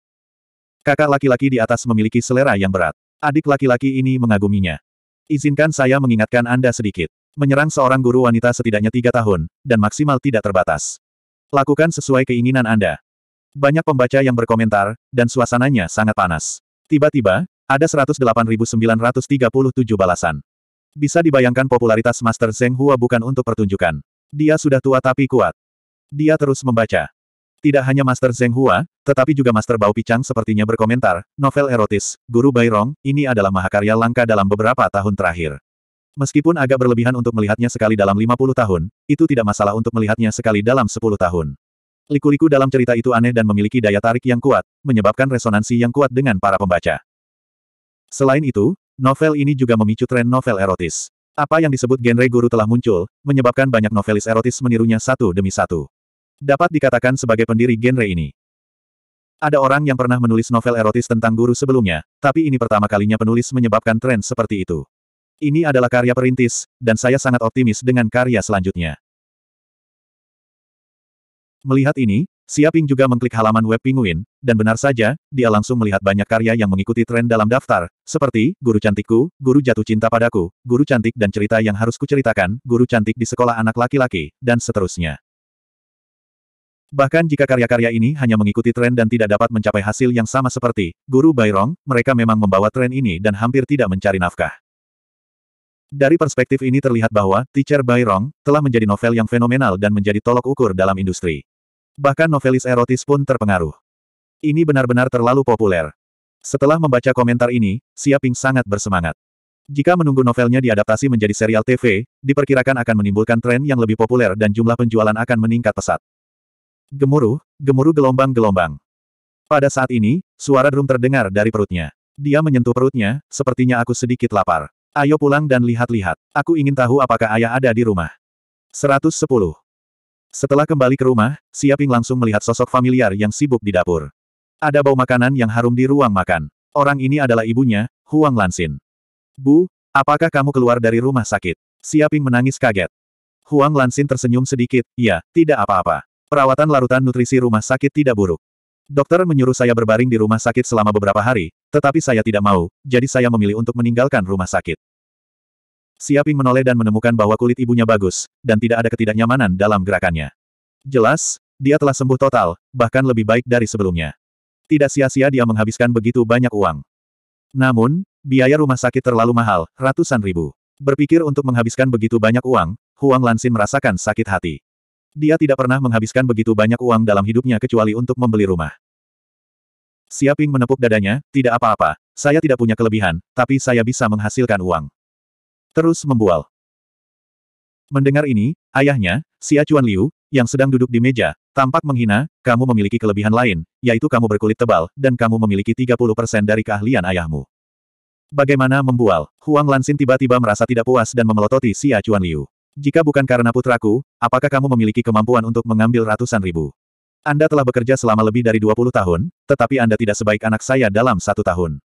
Kakak laki-laki di atas memiliki selera yang berat. Adik laki-laki ini mengaguminya. Izinkan saya mengingatkan Anda sedikit. Menyerang seorang guru wanita setidaknya tiga tahun, dan maksimal tidak terbatas. Lakukan sesuai keinginan Anda. Banyak pembaca yang berkomentar, dan suasananya sangat panas. Tiba-tiba, ada 108.937 balasan. Bisa dibayangkan popularitas Master Zheng Hua bukan untuk pertunjukan. Dia sudah tua tapi kuat. Dia terus membaca. Tidak hanya Master Zheng Hua, tetapi juga Master Bao Pichang sepertinya berkomentar, novel erotis, Guru Bairong, ini adalah mahakarya langka dalam beberapa tahun terakhir. Meskipun agak berlebihan untuk melihatnya sekali dalam 50 tahun, itu tidak masalah untuk melihatnya sekali dalam 10 tahun. Liku-liku dalam cerita itu aneh dan memiliki daya tarik yang kuat, menyebabkan resonansi yang kuat dengan para pembaca. Selain itu, Novel ini juga memicu tren novel erotis. Apa yang disebut genre guru telah muncul, menyebabkan banyak novelis erotis menirunya satu demi satu. Dapat dikatakan sebagai pendiri genre ini. Ada orang yang pernah menulis novel erotis tentang guru sebelumnya, tapi ini pertama kalinya penulis menyebabkan tren seperti itu. Ini adalah karya perintis, dan saya sangat optimis dengan karya selanjutnya. Melihat ini, Siaping juga mengklik halaman web Pinguin, dan benar saja, dia langsung melihat banyak karya yang mengikuti tren dalam daftar, seperti, Guru Cantikku, Guru Jatuh Cinta Padaku, Guru Cantik dan Cerita Yang Harus Kuceritakan, Guru Cantik di Sekolah Anak Laki-Laki, dan seterusnya. Bahkan jika karya-karya ini hanya mengikuti tren dan tidak dapat mencapai hasil yang sama seperti Guru Bayrong, mereka memang membawa tren ini dan hampir tidak mencari nafkah. Dari perspektif ini terlihat bahwa Teacher Bayrong, telah menjadi novel yang fenomenal dan menjadi tolok ukur dalam industri. Bahkan novelis erotis pun terpengaruh. Ini benar-benar terlalu populer. Setelah membaca komentar ini, Siaping sangat bersemangat. Jika menunggu novelnya diadaptasi menjadi serial TV, diperkirakan akan menimbulkan tren yang lebih populer dan jumlah penjualan akan meningkat pesat. Gemuruh, gemuruh gelombang-gelombang. Pada saat ini, suara drum terdengar dari perutnya. Dia menyentuh perutnya, sepertinya aku sedikit lapar. Ayo pulang dan lihat-lihat. Aku ingin tahu apakah ayah ada di rumah. 110. Setelah kembali ke rumah, Siaping langsung melihat sosok familiar yang sibuk di dapur. Ada bau makanan yang harum di ruang makan. Orang ini adalah ibunya, Huang Lansin. Bu, apakah kamu keluar dari rumah sakit? Siaping menangis kaget. Huang Lansin tersenyum sedikit, ya, tidak apa-apa. Perawatan larutan nutrisi rumah sakit tidak buruk. Dokter menyuruh saya berbaring di rumah sakit selama beberapa hari, tetapi saya tidak mau, jadi saya memilih untuk meninggalkan rumah sakit. Siaping menoleh dan menemukan bahwa kulit ibunya bagus, dan tidak ada ketidaknyamanan dalam gerakannya. Jelas, dia telah sembuh total, bahkan lebih baik dari sebelumnya. Tidak sia-sia dia menghabiskan begitu banyak uang. Namun, biaya rumah sakit terlalu mahal, ratusan ribu. Berpikir untuk menghabiskan begitu banyak uang, Huang Lansin merasakan sakit hati. Dia tidak pernah menghabiskan begitu banyak uang dalam hidupnya kecuali untuk membeli rumah. Siaping menepuk dadanya, tidak apa-apa, saya tidak punya kelebihan, tapi saya bisa menghasilkan uang. Terus membual. Mendengar ini, ayahnya, si Acuan Liu, yang sedang duduk di meja, tampak menghina, kamu memiliki kelebihan lain, yaitu kamu berkulit tebal, dan kamu memiliki 30% dari keahlian ayahmu. Bagaimana membual? Huang Lansin tiba-tiba merasa tidak puas dan memelototi si Acuan Liu. Jika bukan karena putraku, apakah kamu memiliki kemampuan untuk mengambil ratusan ribu? Anda telah bekerja selama lebih dari 20 tahun, tetapi Anda tidak sebaik anak saya dalam satu tahun.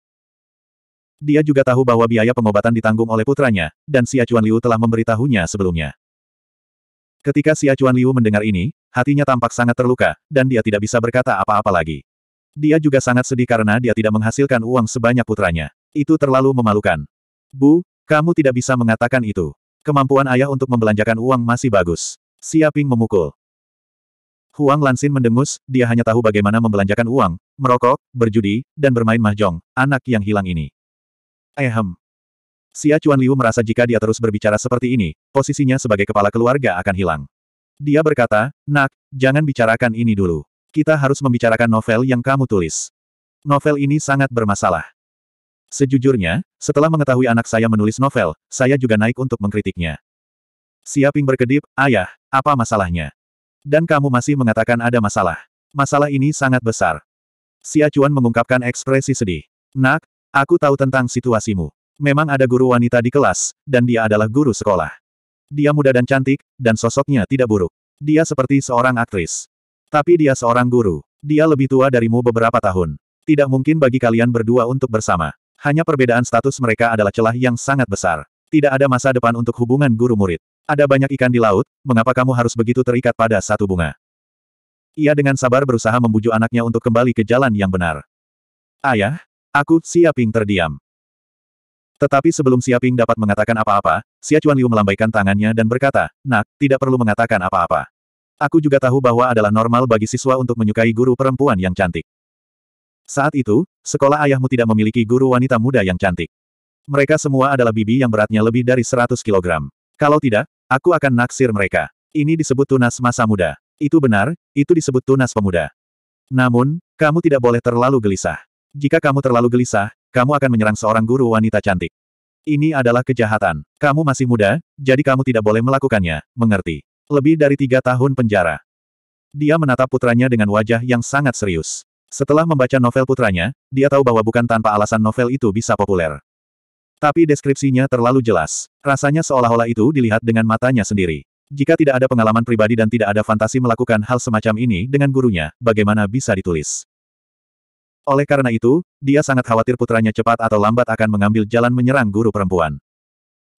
Dia juga tahu bahwa biaya pengobatan ditanggung oleh putranya, dan Xia Chuan Liu telah memberitahunya sebelumnya. Ketika Xia Chuan Liu mendengar ini, hatinya tampak sangat terluka, dan dia tidak bisa berkata apa-apa lagi. Dia juga sangat sedih karena dia tidak menghasilkan uang sebanyak putranya. Itu terlalu memalukan. Bu, kamu tidak bisa mengatakan itu. Kemampuan ayah untuk membelanjakan uang masih bagus. Xia Ping memukul. Huang Lansin mendengus, dia hanya tahu bagaimana membelanjakan uang, merokok, berjudi, dan bermain mahjong, anak yang hilang ini. Ehem. Xia Chuan Liu merasa jika dia terus berbicara seperti ini, posisinya sebagai kepala keluarga akan hilang. Dia berkata, Nak, jangan bicarakan ini dulu. Kita harus membicarakan novel yang kamu tulis. Novel ini sangat bermasalah. Sejujurnya, setelah mengetahui anak saya menulis novel, saya juga naik untuk mengkritiknya. Siaping berkedip, Ayah, apa masalahnya? Dan kamu masih mengatakan ada masalah. Masalah ini sangat besar. Xia Chuan mengungkapkan ekspresi sedih. Nak, Aku tahu tentang situasimu. Memang ada guru wanita di kelas, dan dia adalah guru sekolah. Dia muda dan cantik, dan sosoknya tidak buruk. Dia seperti seorang aktris. Tapi dia seorang guru. Dia lebih tua darimu beberapa tahun. Tidak mungkin bagi kalian berdua untuk bersama. Hanya perbedaan status mereka adalah celah yang sangat besar. Tidak ada masa depan untuk hubungan guru-murid. Ada banyak ikan di laut, mengapa kamu harus begitu terikat pada satu bunga? Ia dengan sabar berusaha membujuk anaknya untuk kembali ke jalan yang benar. Ayah, Aku, Siaping terdiam. Tetapi sebelum Siaping dapat mengatakan apa-apa, Xia Chuan Liu melambaikan tangannya dan berkata, Nak, tidak perlu mengatakan apa-apa. Aku juga tahu bahwa adalah normal bagi siswa untuk menyukai guru perempuan yang cantik. Saat itu, sekolah ayahmu tidak memiliki guru wanita muda yang cantik. Mereka semua adalah bibi yang beratnya lebih dari 100 kg. Kalau tidak, aku akan naksir mereka. Ini disebut tunas masa muda. Itu benar, itu disebut tunas pemuda. Namun, kamu tidak boleh terlalu gelisah. Jika kamu terlalu gelisah, kamu akan menyerang seorang guru wanita cantik. Ini adalah kejahatan. Kamu masih muda, jadi kamu tidak boleh melakukannya, mengerti? Lebih dari tiga tahun penjara. Dia menatap putranya dengan wajah yang sangat serius. Setelah membaca novel putranya, dia tahu bahwa bukan tanpa alasan novel itu bisa populer. Tapi deskripsinya terlalu jelas. Rasanya seolah-olah itu dilihat dengan matanya sendiri. Jika tidak ada pengalaman pribadi dan tidak ada fantasi melakukan hal semacam ini dengan gurunya, bagaimana bisa ditulis? Oleh karena itu, dia sangat khawatir putranya cepat atau lambat akan mengambil jalan menyerang guru perempuan.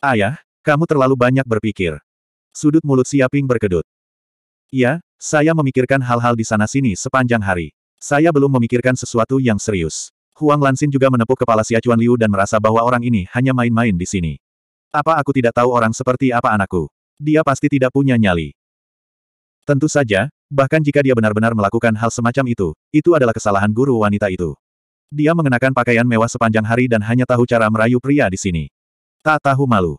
Ayah, kamu terlalu banyak berpikir. Sudut mulut Siaping berkedut. Ya, saya memikirkan hal-hal di sana-sini sepanjang hari. Saya belum memikirkan sesuatu yang serius. Huang Lansin juga menepuk kepala Siacuan Liu dan merasa bahwa orang ini hanya main-main di sini. Apa aku tidak tahu orang seperti apa anakku? Dia pasti tidak punya nyali. Tentu saja, Bahkan jika dia benar-benar melakukan hal semacam itu, itu adalah kesalahan guru wanita itu. Dia mengenakan pakaian mewah sepanjang hari dan hanya tahu cara merayu pria di sini. Tak tahu malu.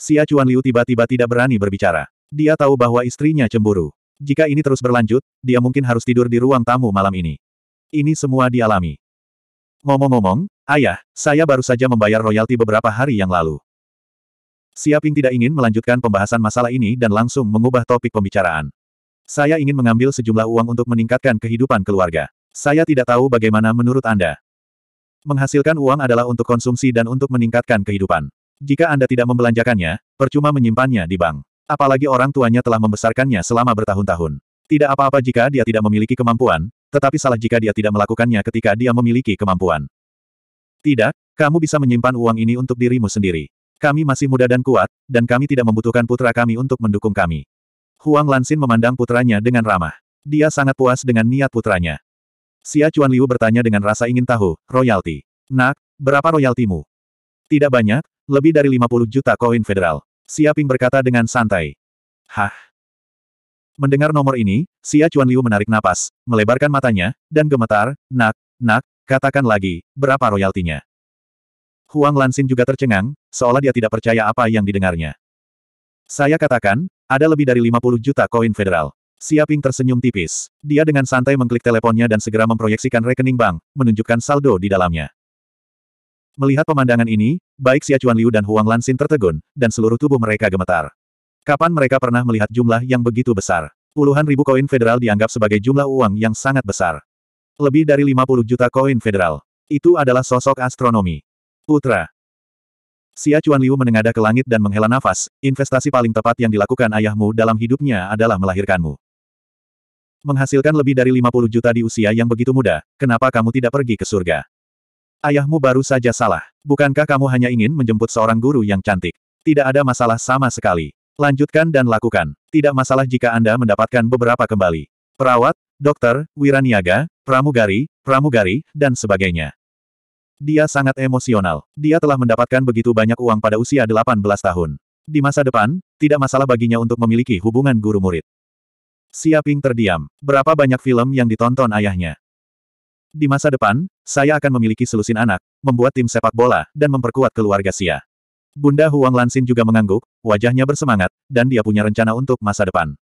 Siacuan Acuan Liu tiba-tiba tidak berani berbicara. Dia tahu bahwa istrinya cemburu. Jika ini terus berlanjut, dia mungkin harus tidur di ruang tamu malam ini. Ini semua dialami. Ngomong-ngomong, ayah, saya baru saja membayar royalti beberapa hari yang lalu. Siaping tidak ingin melanjutkan pembahasan masalah ini dan langsung mengubah topik pembicaraan. Saya ingin mengambil sejumlah uang untuk meningkatkan kehidupan keluarga. Saya tidak tahu bagaimana menurut Anda. Menghasilkan uang adalah untuk konsumsi dan untuk meningkatkan kehidupan. Jika Anda tidak membelanjakannya, percuma menyimpannya di bank. Apalagi orang tuanya telah membesarkannya selama bertahun-tahun. Tidak apa-apa jika dia tidak memiliki kemampuan, tetapi salah jika dia tidak melakukannya ketika dia memiliki kemampuan. Tidak, kamu bisa menyimpan uang ini untuk dirimu sendiri. Kami masih muda dan kuat, dan kami tidak membutuhkan putra kami untuk mendukung kami. Huang Lansin memandang putranya dengan ramah. Dia sangat puas dengan niat putranya. Xia Chuan Liu bertanya dengan rasa ingin tahu, royalti. Nak, berapa royaltimu? Tidak banyak, lebih dari 50 juta koin federal. Xia Ping berkata dengan santai. Hah? Mendengar nomor ini, Xia Chuan Liu menarik napas, melebarkan matanya, dan gemetar, nak, nak, katakan lagi, berapa royaltinya? Huang Lansin juga tercengang, seolah dia tidak percaya apa yang didengarnya. Saya katakan, ada lebih dari 50 juta koin federal. Siaping tersenyum tipis. Dia dengan santai mengklik teleponnya dan segera memproyeksikan rekening bank, menunjukkan saldo di dalamnya. Melihat pemandangan ini, baik Xia Chuan Liu dan Huang Lansin tertegun, dan seluruh tubuh mereka gemetar. Kapan mereka pernah melihat jumlah yang begitu besar? Puluhan ribu koin federal dianggap sebagai jumlah uang yang sangat besar. Lebih dari 50 juta koin federal. Itu adalah sosok astronomi. Putra, Xia Chuan Liu menengadah ke langit dan menghela nafas, investasi paling tepat yang dilakukan ayahmu dalam hidupnya adalah melahirkanmu. Menghasilkan lebih dari 50 juta di usia yang begitu muda, kenapa kamu tidak pergi ke surga? Ayahmu baru saja salah. Bukankah kamu hanya ingin menjemput seorang guru yang cantik? Tidak ada masalah sama sekali. Lanjutkan dan lakukan. Tidak masalah jika Anda mendapatkan beberapa kembali. Perawat, dokter, wiraniaga, pramugari, pramugari, dan sebagainya. Dia sangat emosional. Dia telah mendapatkan begitu banyak uang pada usia 18 tahun. Di masa depan, tidak masalah baginya untuk memiliki hubungan guru-murid. Siaping terdiam. Berapa banyak film yang ditonton ayahnya? Di masa depan, saya akan memiliki selusin anak, membuat tim sepak bola, dan memperkuat keluarga Sia. Bunda Huang Lansin juga mengangguk, wajahnya bersemangat, dan dia punya rencana untuk masa depan.